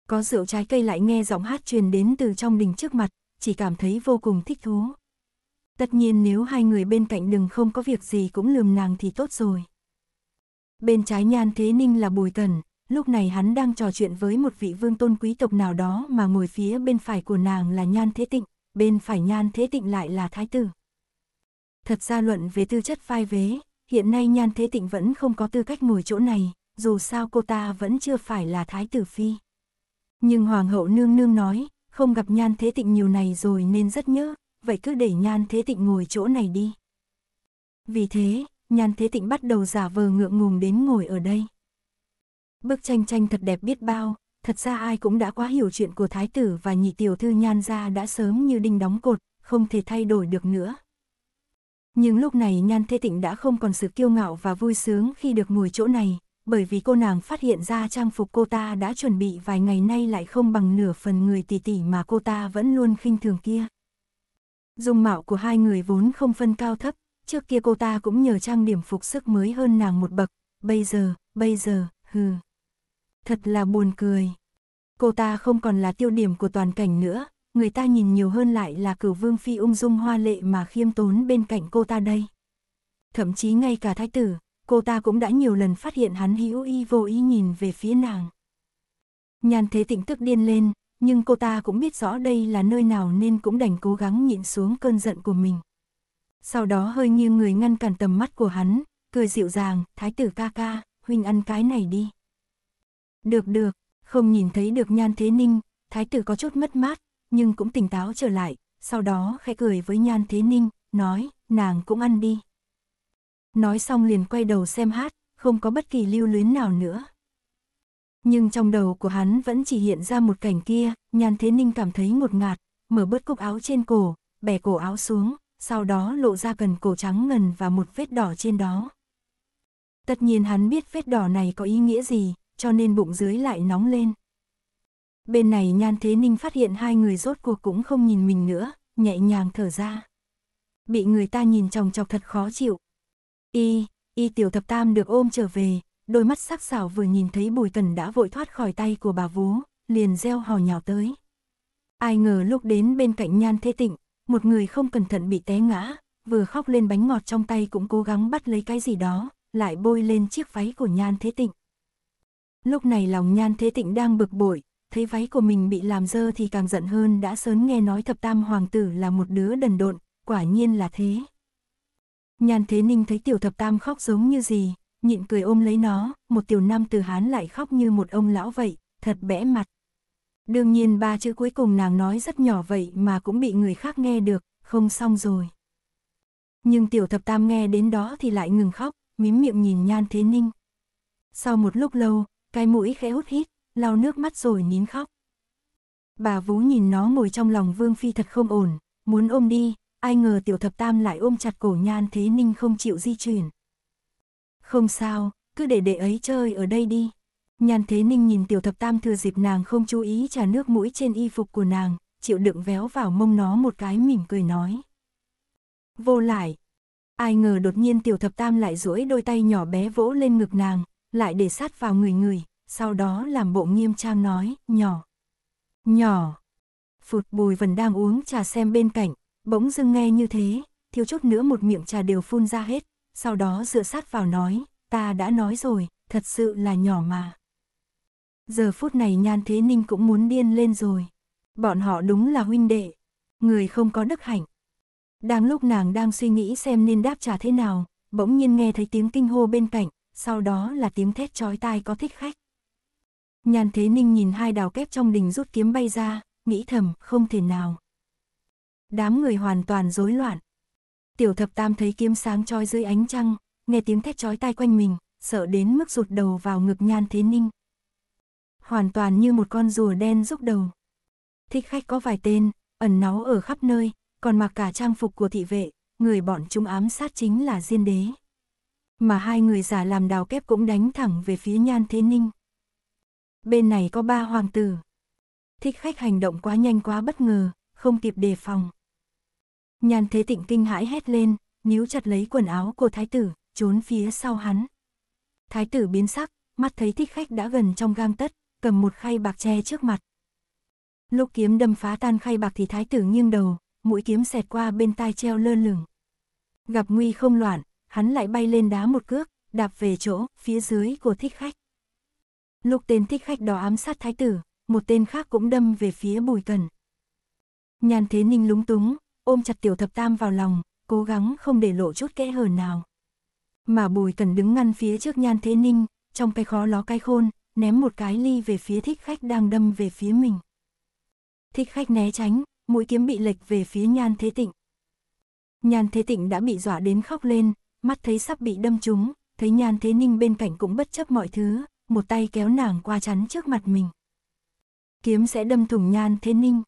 Có rượu trái cây lại nghe giọng hát truyền đến từ trong đình trước mặt, chỉ cảm thấy vô cùng thích thú. Tất nhiên nếu hai người bên cạnh đừng không có việc gì cũng lườm nàng thì tốt rồi. Bên trái Nhan Thế Ninh là Bùi Tần, lúc này hắn đang trò chuyện với một vị vương tôn quý tộc nào đó mà ngồi phía bên phải của nàng là Nhan Thế Tịnh, bên phải Nhan Thế Tịnh lại là Thái Tử. Thật ra luận về tư chất vai vế, hiện nay Nhan Thế Tịnh vẫn không có tư cách ngồi chỗ này, dù sao cô ta vẫn chưa phải là Thái Tử Phi. Nhưng Hoàng hậu nương nương nói, không gặp Nhan Thế Tịnh nhiều này rồi nên rất nhớ, vậy cứ để Nhan Thế Tịnh ngồi chỗ này đi. Vì thế, Nhan Thế Tịnh bắt đầu giả vờ ngượng ngùng đến ngồi ở đây. Bức tranh tranh thật đẹp biết bao, thật ra ai cũng đã quá hiểu chuyện của thái tử và nhị tiểu thư nhan gia đã sớm như đinh đóng cột, không thể thay đổi được nữa. Nhưng lúc này Nhan Thế Tịnh đã không còn sự kiêu ngạo và vui sướng khi được ngồi chỗ này, bởi vì cô nàng phát hiện ra trang phục cô ta đã chuẩn bị vài ngày nay lại không bằng nửa phần người tỷ tỷ mà cô ta vẫn luôn khinh thường kia. Dung mạo của hai người vốn không phân cao thấp, trước kia cô ta cũng nhờ trang điểm phục sức mới hơn nàng một bậc, bây giờ, bây giờ, hừ. Thật là buồn cười. Cô ta không còn là tiêu điểm của toàn cảnh nữa, người ta nhìn nhiều hơn lại là cửu vương phi ung dung hoa lệ mà khiêm tốn bên cạnh cô ta đây. Thậm chí ngay cả thái tử, cô ta cũng đã nhiều lần phát hiện hắn hữu y vô ý nhìn về phía nàng. Nhàn thế tịnh tức điên lên, nhưng cô ta cũng biết rõ đây là nơi nào nên cũng đành cố gắng nhịn xuống cơn giận của mình. Sau đó hơi nghiêng người ngăn cản tầm mắt của hắn, cười dịu dàng, thái tử ca ca, huynh ăn cái này đi. Được được, không nhìn thấy được nhan thế ninh, thái tử có chút mất mát, nhưng cũng tỉnh táo trở lại, sau đó khẽ cười với Nhan Thế Ninh, nói, nàng cũng ăn đi. Nói xong liền quay đầu xem hát, không có bất kỳ lưu luyến nào nữa. Nhưng trong đầu của hắn vẫn chỉ hiện ra một cảnh kia, Nhan Thế Ninh cảm thấy ngột ngạt, mở bớt cúc áo trên cổ, bẻ cổ áo xuống, sau đó lộ ra gần cổ trắng ngần và một vết đỏ trên đó. Tất nhiên hắn biết vết đỏ này có ý nghĩa gì, cho nên bụng dưới lại nóng lên. Bên này Nhan Thế Ninh phát hiện hai người rốt cuộc cũng không nhìn mình nữa, nhẹ nhàng thở ra. Bị người ta nhìn chòng chọc thật khó chịu. Y, Y tiểu thập tam được ôm trở về, đôi mắt sắc sảo vừa nhìn thấy Bùi Tần đã vội thoát khỏi tay của bà vú, liền reo hò nhào tới. Ai ngờ lúc đến bên cạnh Nhan Thế Tịnh, một người không cẩn thận bị té ngã, vừa khóc lên bánh ngọt trong tay cũng cố gắng bắt lấy cái gì đó, lại bôi lên chiếc váy của Nhan Thế Tịnh. Lúc này lòng Nhan Thế Tịnh đang bực bội, thấy váy của mình bị làm dơ thì càng giận hơn đã sớm nghe nói thập tam hoàng tử là một đứa đần độn, quả nhiên là thế. Nhàn Thế Ninh thấy tiểu thập tam khóc giống như gì, nhịn cười ôm lấy nó, một tiểu nam từ hán lại khóc như một ông lão vậy, thật bẽ mặt. Đương nhiên ba chữ cuối cùng nàng nói rất nhỏ vậy mà cũng bị người khác nghe được, không xong rồi. Nhưng tiểu thập tam nghe đến đó thì lại ngừng khóc, mím miệng nhìn Nhan Thế Ninh. Sau một lúc lâu, cái mũi khẽ hút hít, lau nước mắt rồi nín khóc. Bà Vú nhìn nó ngồi trong lòng Vương Phi thật không ổn, muốn ôm đi, ai ngờ tiểu thập tam lại ôm chặt cổ nhan thế ninh không chịu di chuyển. Không sao, cứ để đệ ấy chơi ở đây đi. Nhan thế ninh nhìn tiểu thập tam thừa dịp nàng không chú ý trà nước mũi trên y phục của nàng, chịu đựng véo vào mông nó một cái mỉm cười nói. Vô lại, ai ngờ đột nhiên tiểu thập tam lại duỗi đôi tay nhỏ bé vỗ lên ngực nàng, lại để sát vào người người, sau đó làm bộ nghiêm trang nói, nhỏ, nhỏ. Phụt bùi vẫn đang uống trà xem bên cạnh, bỗng dưng nghe như thế, thiếu chút nữa một miệng trà đều phun ra hết, sau đó dựa sát vào nói, ta đã nói rồi, thật sự là nhỏ mà. Giờ phút này Nhan Thế Ninh cũng muốn điên lên rồi. Bọn họ đúng là huynh đệ, người không có đức hạnh. Đang lúc nàng đang suy nghĩ xem nên đáp trả thế nào, bỗng nhiên nghe thấy tiếng kinh hô bên cạnh, sau đó là tiếng thét chói tai có thích khách. Nhan Thế Ninh nhìn hai đào kép trong đình rút kiếm bay ra, nghĩ thầm, không thể nào. Đám người hoàn toàn rối loạn. Tiểu thập tam thấy kiếm sáng trói dưới ánh trăng, nghe tiếng thét trói tai quanh mình, sợ đến mức rụt đầu vào ngực Nhan Thế Ninh. Hoàn toàn như một con rùa đen rút đầu. Thích khách có vài tên, ẩn náu ở khắp nơi, còn mặc cả trang phục của thị vệ, người bọn chúng ám sát chính là Diên Đế. Mà hai người giả làm đào kép cũng đánh thẳng về phía Nhan Thế Ninh. Bên này có ba hoàng tử. Thích khách hành động quá nhanh quá bất ngờ, không kịp đề phòng. Nhàn thế tịnh kinh hãi hét lên, níu chặt lấy quần áo của thái tử, trốn phía sau hắn. Thái tử biến sắc, mắt thấy thích khách đã gần trong gang tất cầm một khay bạc che trước mặt. Lúc kiếm đâm phá tan khay bạc thì thái tử nghiêng đầu, mũi kiếm xẹt qua bên tai treo lơ lửng. Gặp nguy không loạn, hắn lại bay lên đá một cước, đạp về chỗ, phía dưới của thích khách. Lúc tên thích khách đó ám sát thái tử, một tên khác cũng đâm về phía bùi cần. Nhàn thế ninh lúng túng, ôm chặt tiểu thập tam vào lòng, cố gắng không để lộ chút kẽ hở nào. Mà bùi cần đứng ngăn phía trước nhan thế ninh, trong cái khó ló cái khôn, ném một cái ly về phía thích khách đang đâm về phía mình. Thích khách né tránh, mũi kiếm bị lệch về phía nhan thế tịnh. Nhan thế tịnh đã bị dọa đến khóc lên, mắt thấy sắp bị đâm trúng, thấy nhan thế ninh bên cạnh cũng bất chấp mọi thứ, một tay kéo nàng qua chắn trước mặt mình. Kiếm sẽ đâm thủng nhan thế ninh.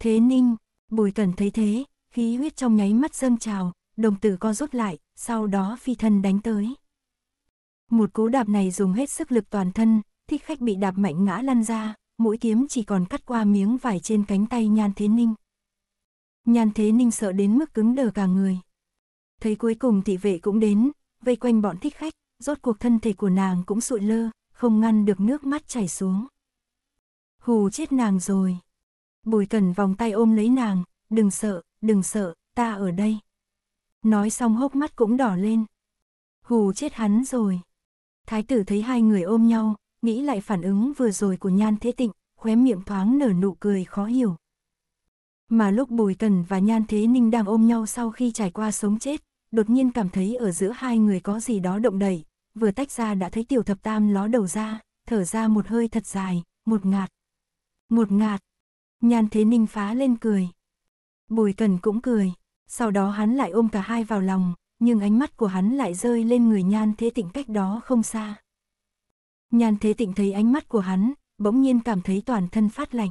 Thế ninh, bùi cẩn thấy thế, khí huyết trong nháy mắt dâng trào, đồng tử co rút lại, sau đó phi thân đánh tới. Một cú đạp này dùng hết sức lực toàn thân, thích khách bị đạp mạnh ngã lăn ra, mũi kiếm chỉ còn cắt qua miếng vải trên cánh tay nhan thế ninh. Nhan thế ninh sợ đến mức cứng đờ cả người. Thấy cuối cùng thị vệ cũng đến, vây quanh bọn thích khách, rốt cuộc thân thể của nàng cũng sụi lơ, không ngăn được nước mắt chảy xuống. Hù chết nàng rồi. Bùi Cẩn vòng tay ôm lấy nàng, đừng sợ, đừng sợ, ta ở đây. Nói xong hốc mắt cũng đỏ lên. Hù chết hắn rồi. Thái tử thấy hai người ôm nhau, nghĩ lại phản ứng vừa rồi của Nhan Thế Tịnh, khóe miệng thoáng nở nụ cười khó hiểu. Mà lúc Bùi cần và Nhan Thế Ninh đang ôm nhau sau khi trải qua sống chết, đột nhiên cảm thấy ở giữa hai người có gì đó động đậy vừa tách ra đã thấy tiểu thập tam ló đầu ra, thở ra một hơi thật dài, một ngạt. Một ngạt. Nhan Thế Ninh phá lên cười. Bùi Cần cũng cười, sau đó hắn lại ôm cả hai vào lòng, nhưng ánh mắt của hắn lại rơi lên người Nhan Thế Tịnh cách đó không xa. Nhan Thế Tịnh thấy ánh mắt của hắn, bỗng nhiên cảm thấy toàn thân phát lạnh.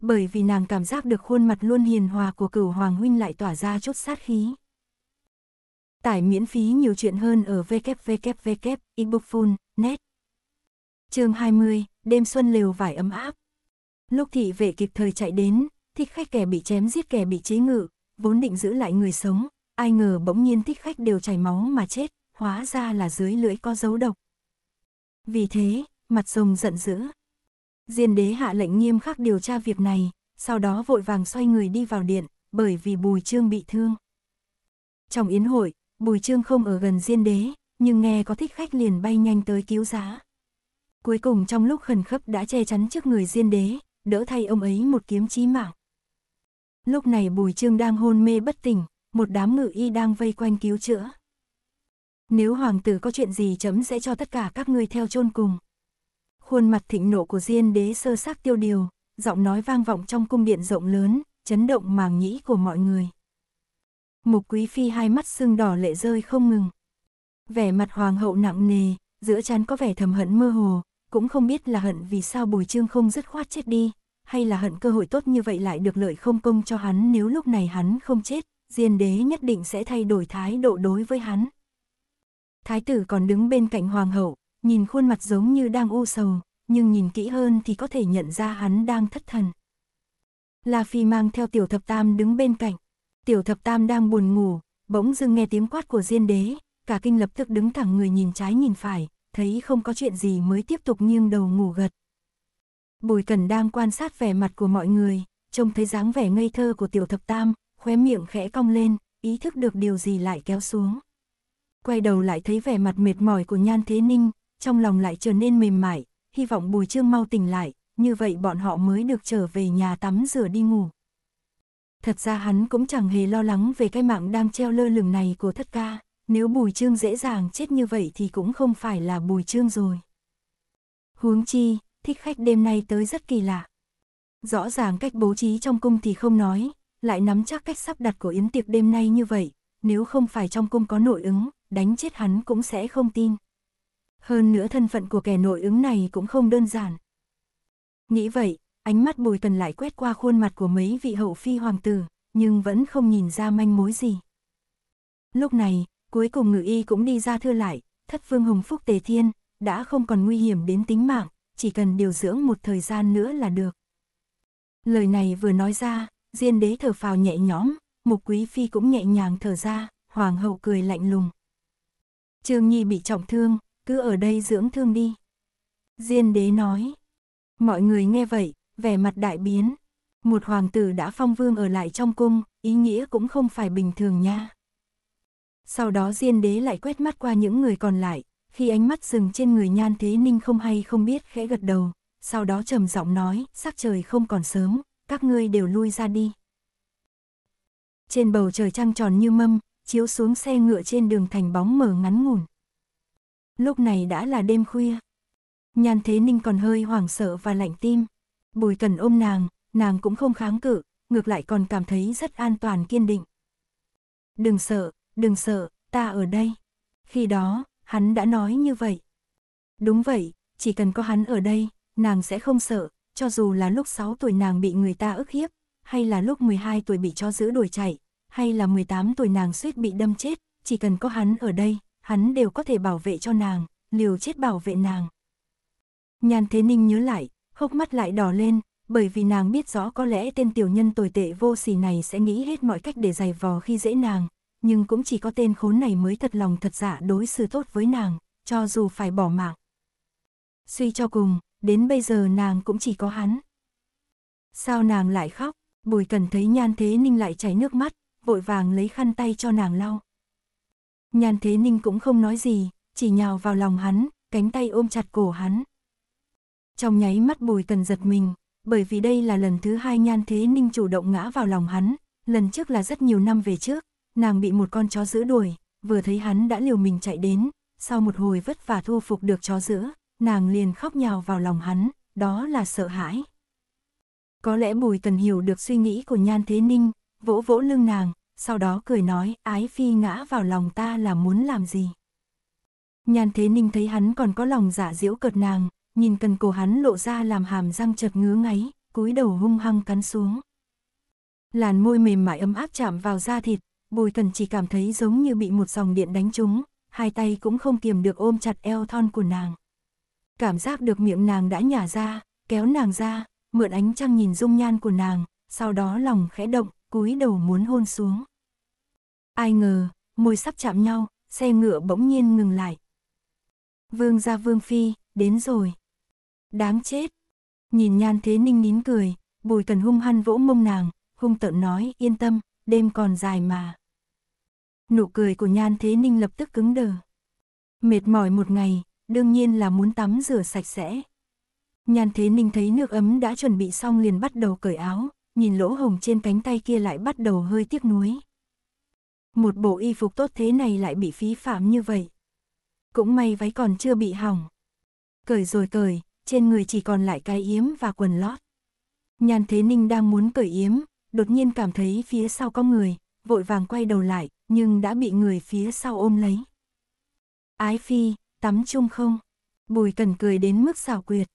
Bởi vì nàng cảm giác được khuôn mặt luôn hiền hòa của cửu hoàng huynh lại tỏa ra chút sát khí. Tải miễn phí nhiều chuyện hơn ở www.ebookful.net chương 20, đêm xuân lều vải ấm áp. Lúc thị vệ kịp thời chạy đến, thích khách kẻ bị chém giết kẻ bị chế ngự, vốn định giữ lại người sống, ai ngờ bỗng nhiên thích khách đều chảy máu mà chết, hóa ra là dưới lưỡi có dấu độc. Vì thế, mặt rồng giận dữ. Diên đế hạ lệnh nghiêm khắc điều tra việc này, sau đó vội vàng xoay người đi vào điện, bởi vì bùi trương bị thương. Trong yến hội, Bùi Trương không ở gần Diên Đế, nhưng nghe có thích khách liền bay nhanh tới cứu giá. Cuối cùng trong lúc khẩn cấp đã che chắn trước người Diên Đế, đỡ thay ông ấy một kiếm chí mạng. Lúc này Bùi Trương đang hôn mê bất tỉnh, một đám ngự y đang vây quanh cứu chữa. Nếu hoàng tử có chuyện gì chấm sẽ cho tất cả các ngươi theo chôn cùng. Khuôn mặt thịnh nộ của Diên Đế sơ xác tiêu điều, giọng nói vang vọng trong cung điện rộng lớn, chấn động màng nhĩ của mọi người. Mục Quý Phi hai mắt sưng đỏ lệ rơi không ngừng. Vẻ mặt hoàng hậu nặng nề, giữa chán có vẻ thầm hận mơ hồ, cũng không biết là hận vì sao Bùi Trương không dứt khoát chết đi, hay là hận cơ hội tốt như vậy lại được lợi không công cho hắn nếu lúc này hắn không chết, diên đế nhất định sẽ thay đổi thái độ đối với hắn. Thái tử còn đứng bên cạnh hoàng hậu, nhìn khuôn mặt giống như đang u sầu, nhưng nhìn kỹ hơn thì có thể nhận ra hắn đang thất thần. La Phi mang theo tiểu thập tam đứng bên cạnh, tiểu thập tam đang buồn ngủ, bỗng dưng nghe tiếng quát của diên đế, cả kinh lập tức đứng thẳng người nhìn trái nhìn phải, thấy không có chuyện gì mới tiếp tục nghiêng đầu ngủ gật. Bùi Cẩn đang quan sát vẻ mặt của mọi người, trông thấy dáng vẻ ngây thơ của tiểu thập tam, khóe miệng khẽ cong lên, ý thức được điều gì lại kéo xuống. Quay đầu lại thấy vẻ mặt mệt mỏi của Nhan Thế Ninh, trong lòng lại trở nên mềm mại, hy vọng Bùi Trương mau tỉnh lại, như vậy bọn họ mới được trở về nhà tắm rửa đi ngủ thật ra hắn cũng chẳng hề lo lắng về cái mạng đang treo lơ lửng này của thất ca, nếu Bùi Trương dễ dàng chết như vậy thì cũng không phải là Bùi Trương rồi. Huống chi, thích khách đêm nay tới rất kỳ lạ. Rõ ràng cách bố trí trong cung thì không nói, lại nắm chắc cách sắp đặt của yến tiệc đêm nay như vậy, nếu không phải trong cung có nội ứng, đánh chết hắn cũng sẽ không tin. Hơn nữa thân phận của kẻ nội ứng này cũng không đơn giản. Nghĩ vậy, Ánh mắt bùi tần lại quét qua khuôn mặt của mấy vị hậu phi hoàng tử, nhưng vẫn không nhìn ra manh mối gì. Lúc này, cuối cùng ngự y cũng đi ra thưa lại, thất vương hùng phúc tề thiên, đã không còn nguy hiểm đến tính mạng, chỉ cần điều dưỡng một thời gian nữa là được. Lời này vừa nói ra, diên đế thở phào nhẹ nhõm, mục quý phi cũng nhẹ nhàng thở ra, hoàng hậu cười lạnh lùng. Trương Nhi bị trọng thương, cứ ở đây dưỡng thương đi. Diên đế nói. Mọi người nghe vậy, vẻ mặt đại biến. Một hoàng tử đã phong vương ở lại trong cung, ý nghĩa cũng không phải bình thường nha. Sau đó Diên đế lại quét mắt qua những người còn lại, khi ánh mắt dừng trên người Nhan Thế Ninh không hay không biết khẽ gật đầu, sau đó trầm giọng nói, sắc trời không còn sớm, các ngươi đều lui ra đi. Trên bầu trời trăng tròn như mâm, chiếu xuống xe ngựa trên đường thành bóng mờ ngắn ngủn. Lúc này đã là đêm khuya. Nhan Thế Ninh còn hơi hoảng sợ và lạnh tim, Bùi Cần ôm nàng, nàng cũng không kháng cự, ngược lại còn cảm thấy rất an toàn kiên định. Đừng sợ, đừng sợ, ta ở đây. Khi đó, hắn đã nói như vậy. Đúng vậy, chỉ cần có hắn ở đây, nàng sẽ không sợ, cho dù là lúc 6 tuổi nàng bị người ta ức hiếp, hay là lúc 12 tuổi bị cho giữ đuổi chạy, hay là 18 tuổi nàng suýt bị đâm chết, chỉ cần có hắn ở đây, hắn đều có thể bảo vệ cho nàng, liều chết bảo vệ nàng. Nhan Thế Ninh nhớ lại, hốc mắt lại đỏ lên, bởi vì nàng biết rõ có lẽ tên tiểu nhân tồi tệ vô sỉ này sẽ nghĩ hết mọi cách để giày vò khi dễ nàng, nhưng cũng chỉ có tên khốn này mới thật lòng thật dạ đối xử tốt với nàng, cho dù phải bỏ mạng. Suy cho cùng, đến bây giờ nàng cũng chỉ có hắn. Sao nàng lại khóc, bùi cần thấy nhan thế ninh lại chảy nước mắt, vội vàng lấy khăn tay cho nàng lau. Nhan thế ninh cũng không nói gì, chỉ nhào vào lòng hắn, cánh tay ôm chặt cổ hắn. Trong nháy mắt bùi cần giật mình, bởi vì đây là lần thứ hai nhan thế ninh chủ động ngã vào lòng hắn, lần trước là rất nhiều năm về trước, nàng bị một con chó giữ đuổi, vừa thấy hắn đã liều mình chạy đến, sau một hồi vất vả thu phục được chó giữ, nàng liền khóc nhào vào lòng hắn, đó là sợ hãi. Có lẽ bùi cần hiểu được suy nghĩ của nhan thế ninh, vỗ vỗ lưng nàng, sau đó cười nói ái phi ngã vào lòng ta là muốn làm gì. Nhan thế ninh thấy hắn còn có lòng giả diễu cợt nàng, nhìn cần cổ hắn lộ ra làm hàm răng chật ngứa ngáy, cúi đầu hung hăng cắn xuống. Làn môi mềm mại ấm áp chạm vào da thịt, bùi cần chỉ cảm thấy giống như bị một dòng điện đánh trúng, hai tay cũng không kiềm được ôm chặt eo thon của nàng. Cảm giác được miệng nàng đã nhả ra, kéo nàng ra, mượn ánh trăng nhìn dung nhan của nàng, sau đó lòng khẽ động, cúi đầu muốn hôn xuống. Ai ngờ, môi sắp chạm nhau, xe ngựa bỗng nhiên ngừng lại. Vương gia Vương Phi, đến rồi. Đáng chết. Nhìn nhan thế ninh nín cười, bùi cần hung hăng vỗ mông nàng, hung tợn nói yên tâm, đêm còn dài mà. Nụ cười của nhan thế ninh lập tức cứng đờ. Mệt mỏi một ngày, đương nhiên là muốn tắm rửa sạch sẽ. Nhan thế ninh thấy nước ấm đã chuẩn bị xong liền bắt đầu cởi áo, nhìn lỗ hồng trên cánh tay kia lại bắt đầu hơi tiếc nuối. Một bộ y phục tốt thế này lại bị phí phạm như vậy. Cũng may váy còn chưa bị hỏng. Cởi rồi cởi, trên người chỉ còn lại cái yếm và quần lót. Nhan Thế Ninh đang muốn cởi yếm, đột nhiên cảm thấy phía sau có người, vội vàng quay đầu lại, nhưng đã bị người phía sau ôm lấy. Ái phi, tắm chung không? Bùi cần cười đến mức xảo quyệt.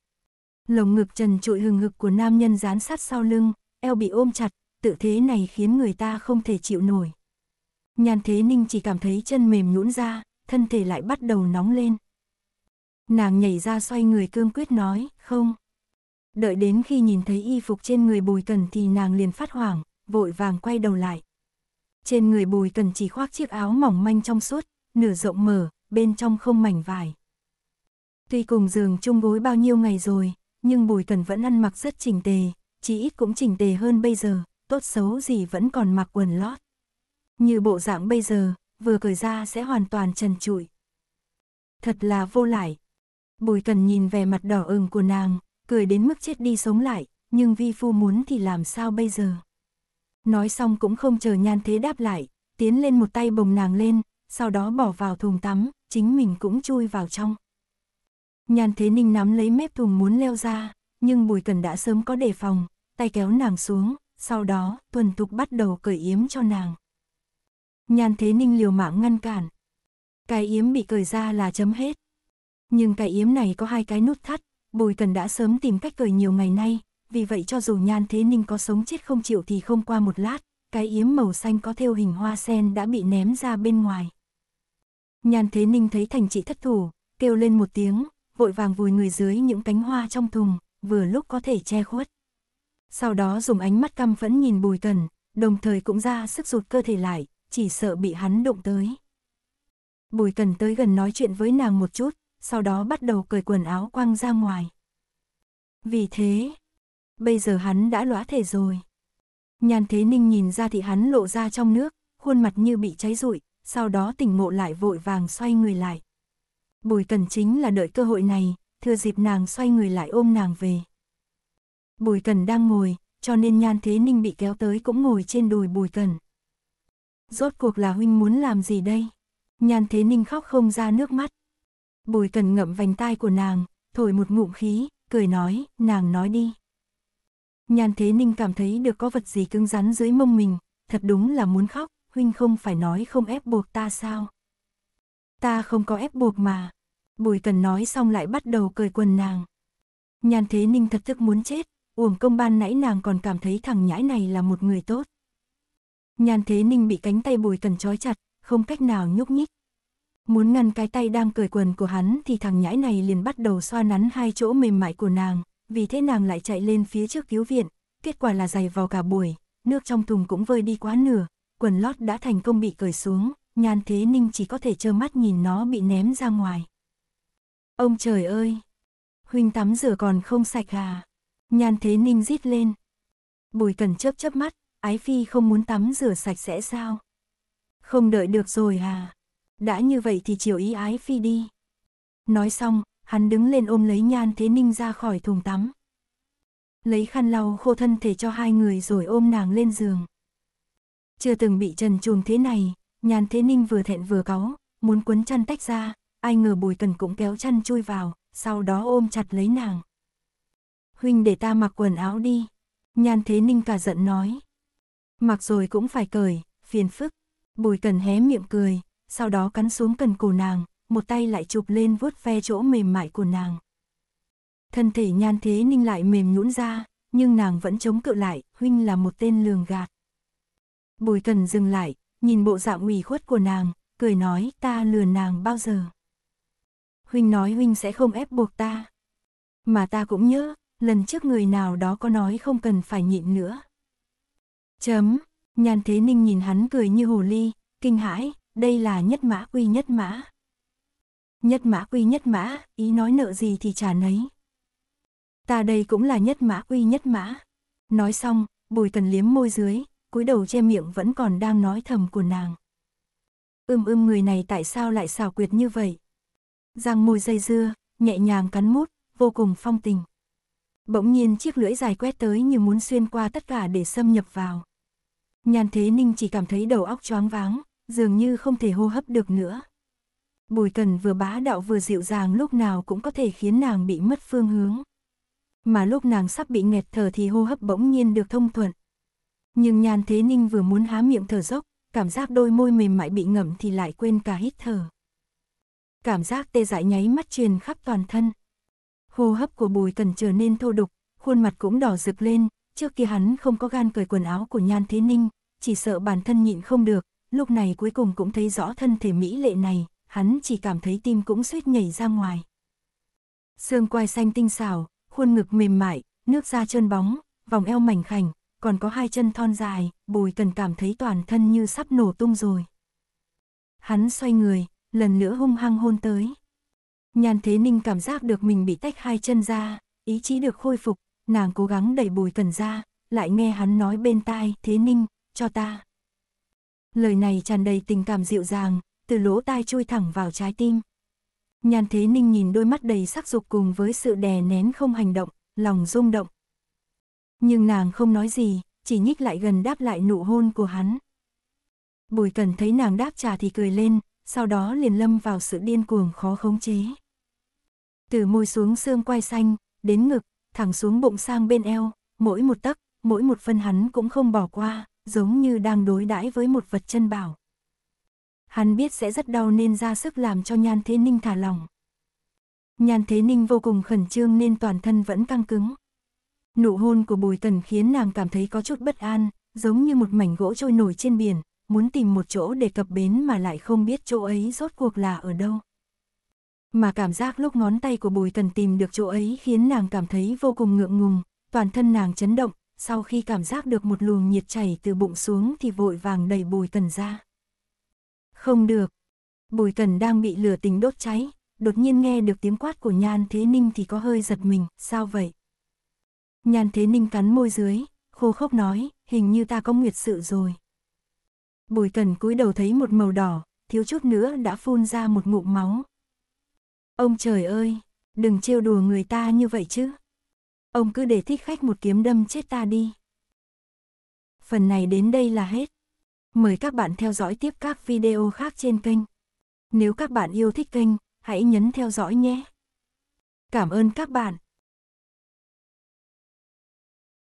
Lồng ngực trần trụi hừng hực của nam nhân dán sát sau lưng, eo bị ôm chặt, tự thế này khiến người ta không thể chịu nổi. Nhan Thế Ninh chỉ cảm thấy chân mềm nhũn ra, thân thể lại bắt đầu nóng lên. Nàng nhảy ra xoay người cương quyết nói, không. Đợi đến khi nhìn thấy y phục trên người bùi cần thì nàng liền phát hoảng, vội vàng quay đầu lại. Trên người bùi cần chỉ khoác chiếc áo mỏng manh trong suốt, nửa rộng mở, bên trong không mảnh vải. Tuy cùng giường chung gối bao nhiêu ngày rồi, nhưng bùi cần vẫn ăn mặc rất chỉnh tề, chỉ ít cũng chỉnh tề hơn bây giờ, tốt xấu gì vẫn còn mặc quần lót. Như bộ dạng bây giờ, vừa cởi ra sẽ hoàn toàn trần trụi. Thật là vô lại, Bùi cần nhìn về mặt đỏ ửng của nàng, cười đến mức chết đi sống lại, nhưng vi phu muốn thì làm sao bây giờ? Nói xong cũng không chờ nhan thế đáp lại, tiến lên một tay bồng nàng lên, sau đó bỏ vào thùng tắm, chính mình cũng chui vào trong. Nhan thế ninh nắm lấy mép thùng muốn leo ra, nhưng bùi cần đã sớm có đề phòng, tay kéo nàng xuống, sau đó tuần tục bắt đầu cởi yếm cho nàng. Nhan thế ninh liều mạng ngăn cản. Cái yếm bị cởi ra là chấm hết, nhưng cái yếm này có hai cái nút thắt, Bùi Cần đã sớm tìm cách cởi nhiều ngày nay, vì vậy cho dù Nhan Thế Ninh có sống chết không chịu thì không qua một lát, cái yếm màu xanh có thêu hình hoa sen đã bị ném ra bên ngoài. Nhan Thế Ninh thấy thành chị thất thủ, kêu lên một tiếng, vội vàng vùi người dưới những cánh hoa trong thùng, vừa lúc có thể che khuất. Sau đó dùng ánh mắt căm phẫn nhìn Bùi Cần, đồng thời cũng ra sức rụt cơ thể lại, chỉ sợ bị hắn đụng tới. Bùi Cần tới gần nói chuyện với nàng một chút, sau đó bắt đầu cởi quần áo quăng ra ngoài. Vì thế, bây giờ hắn đã lõa thể rồi. Nhàn Thế Ninh nhìn ra thì hắn lộ ra trong nước, khuôn mặt như bị cháy rụi, sau đó tỉnh ngộ lại vội vàng xoay người lại. Bùi Cần chính là đợi cơ hội này, thừa dịp nàng xoay người lại ôm nàng về. Bùi Cần đang ngồi, cho nên Nhan Thế Ninh bị kéo tới cũng ngồi trên đùi Bùi Cần. Rốt cuộc là huynh muốn làm gì đây? Nhan Thế Ninh khóc không ra nước mắt. Bùi cần ngậm vành tai của nàng, thổi một ngụm khí, cười nói, nàng nói đi. Nhan Thế Ninh cảm thấy được có vật gì cứng rắn dưới mông mình, thật đúng là muốn khóc, huynh không phải nói không ép buộc ta sao. Ta không có ép buộc mà. Bùi cần nói xong lại bắt đầu cười quần nàng. Nhan Thế Ninh thật tức muốn chết, uổng công ban nãy nàng còn cảm thấy thằng nhãi này là một người tốt. Nhan Thế Ninh bị cánh tay bùi cần trói chặt, không cách nào nhúc nhích muốn ngăn cái tay đang cởi quần của hắn thì thằng nhãi này liền bắt đầu xoa nắn hai chỗ mềm mại của nàng, vì thế nàng lại chạy lên phía trước cứu viện, kết quả là giày vào cả buổi, nước trong thùng cũng vơi đi quá nửa, quần lót đã thành công bị cởi xuống, nhan thế ninh chỉ có thể trơ mắt nhìn nó bị ném ra ngoài. Ông trời ơi! Huynh tắm rửa còn không sạch à? Nhan thế ninh rít lên. Bùi cần chớp chớp mắt, ái phi không muốn tắm rửa sạch sẽ sao? Không đợi được rồi à? đã như vậy thì chiều ý ái phi đi. Nói xong, hắn đứng lên ôm lấy nhan thế ninh ra khỏi thùng tắm. Lấy khăn lau khô thân thể cho hai người rồi ôm nàng lên giường. Chưa từng bị trần trùm thế này, nhan thế ninh vừa thẹn vừa cáu, muốn quấn chăn tách ra, ai ngờ bùi cần cũng kéo chăn chui vào, sau đó ôm chặt lấy nàng. Huynh để ta mặc quần áo đi, nhan thế ninh cả giận nói. Mặc rồi cũng phải cởi, phiền phức, bùi cần hé miệng cười, sau đó cắn xuống cần cổ nàng, một tay lại chụp lên vuốt ve chỗ mềm mại của nàng. Thân thể nhan thế ninh lại mềm nhũn ra, nhưng nàng vẫn chống cự lại, huynh là một tên lường gạt. Bùi cần dừng lại, nhìn bộ dạng ủy khuất của nàng, cười nói ta lừa nàng bao giờ. Huynh nói huynh sẽ không ép buộc ta. Mà ta cũng nhớ, lần trước người nào đó có nói không cần phải nhịn nữa. Chấm, nhan thế ninh nhìn hắn cười như hồ ly, kinh hãi, đây là nhất mã quy nhất mã. Nhất mã quy nhất mã, ý nói nợ gì thì trả nấy. Ta đây cũng là nhất mã quy nhất mã. Nói xong, bùi cần liếm môi dưới, cúi đầu che miệng vẫn còn đang nói thầm của nàng. Ưm ưm người này tại sao lại xào quyệt như vậy? Răng môi dây dưa, nhẹ nhàng cắn mút, vô cùng phong tình. Bỗng nhiên chiếc lưỡi dài quét tới như muốn xuyên qua tất cả để xâm nhập vào. Nhan Thế Ninh chỉ cảm thấy đầu óc choáng váng, dường như không thể hô hấp được nữa. Bùi cần vừa bá đạo vừa dịu dàng lúc nào cũng có thể khiến nàng bị mất phương hướng. Mà lúc nàng sắp bị nghẹt thở thì hô hấp bỗng nhiên được thông thuận. Nhưng nhan thế ninh vừa muốn há miệng thở dốc, cảm giác đôi môi mềm mại bị ngậm thì lại quên cả hít thở. Cảm giác tê dại nháy mắt truyền khắp toàn thân. Hô hấp của bùi cần trở nên thô đục, khuôn mặt cũng đỏ rực lên, trước kia hắn không có gan cởi quần áo của nhan thế ninh, chỉ sợ bản thân nhịn không được, lúc này cuối cùng cũng thấy rõ thân thể mỹ lệ này, hắn chỉ cảm thấy tim cũng suýt nhảy ra ngoài. Xương quai xanh tinh xảo, khuôn ngực mềm mại, nước da trơn bóng, vòng eo mảnh khảnh, còn có hai chân thon dài, bùi cần cảm thấy toàn thân như sắp nổ tung rồi. Hắn xoay người, lần nữa hung hăng hôn tới. nhàn Thế Ninh cảm giác được mình bị tách hai chân ra, ý chí được khôi phục, nàng cố gắng đẩy bùi cần ra, lại nghe hắn nói bên tai Thế Ninh, cho ta. Lời này tràn đầy tình cảm dịu dàng, từ lỗ tai chui thẳng vào trái tim. nhàn Thế Ninh nhìn đôi mắt đầy sắc dục cùng với sự đè nén không hành động, lòng rung động. Nhưng nàng không nói gì, chỉ nhích lại gần đáp lại nụ hôn của hắn. Bùi Cần thấy nàng đáp trả thì cười lên, sau đó liền lâm vào sự điên cuồng khó khống chế. Từ môi xuống xương quai xanh, đến ngực, thẳng xuống bụng sang bên eo, mỗi một tấc, mỗi một phân hắn cũng không bỏ qua giống như đang đối đãi với một vật chân bảo. Hắn biết sẽ rất đau nên ra sức làm cho Nhan Thế Ninh thả lòng. Nhan Thế Ninh vô cùng khẩn trương nên toàn thân vẫn căng cứng. Nụ hôn của Bùi Tần khiến nàng cảm thấy có chút bất an, giống như một mảnh gỗ trôi nổi trên biển, muốn tìm một chỗ để cập bến mà lại không biết chỗ ấy rốt cuộc là ở đâu. Mà cảm giác lúc ngón tay của Bùi Tần tìm được chỗ ấy khiến nàng cảm thấy vô cùng ngượng ngùng, toàn thân nàng chấn động, sau khi cảm giác được một luồng nhiệt chảy từ bụng xuống thì vội vàng đẩy bùi cần ra. Không được, bùi cần đang bị lửa tình đốt cháy, đột nhiên nghe được tiếng quát của nhan thế ninh thì có hơi giật mình, sao vậy? Nhan thế ninh cắn môi dưới, khô khốc nói, hình như ta có nguyệt sự rồi. Bùi cần cúi đầu thấy một màu đỏ, thiếu chút nữa đã phun ra một ngụm máu. Ông trời ơi, đừng trêu đùa người ta như vậy chứ. Ông cứ để thích khách một kiếm đâm chết ta đi. Phần này đến đây là hết. Mời các bạn theo dõi tiếp các video khác trên kênh. Nếu các bạn yêu thích kênh, hãy nhấn theo dõi nhé. Cảm ơn các bạn.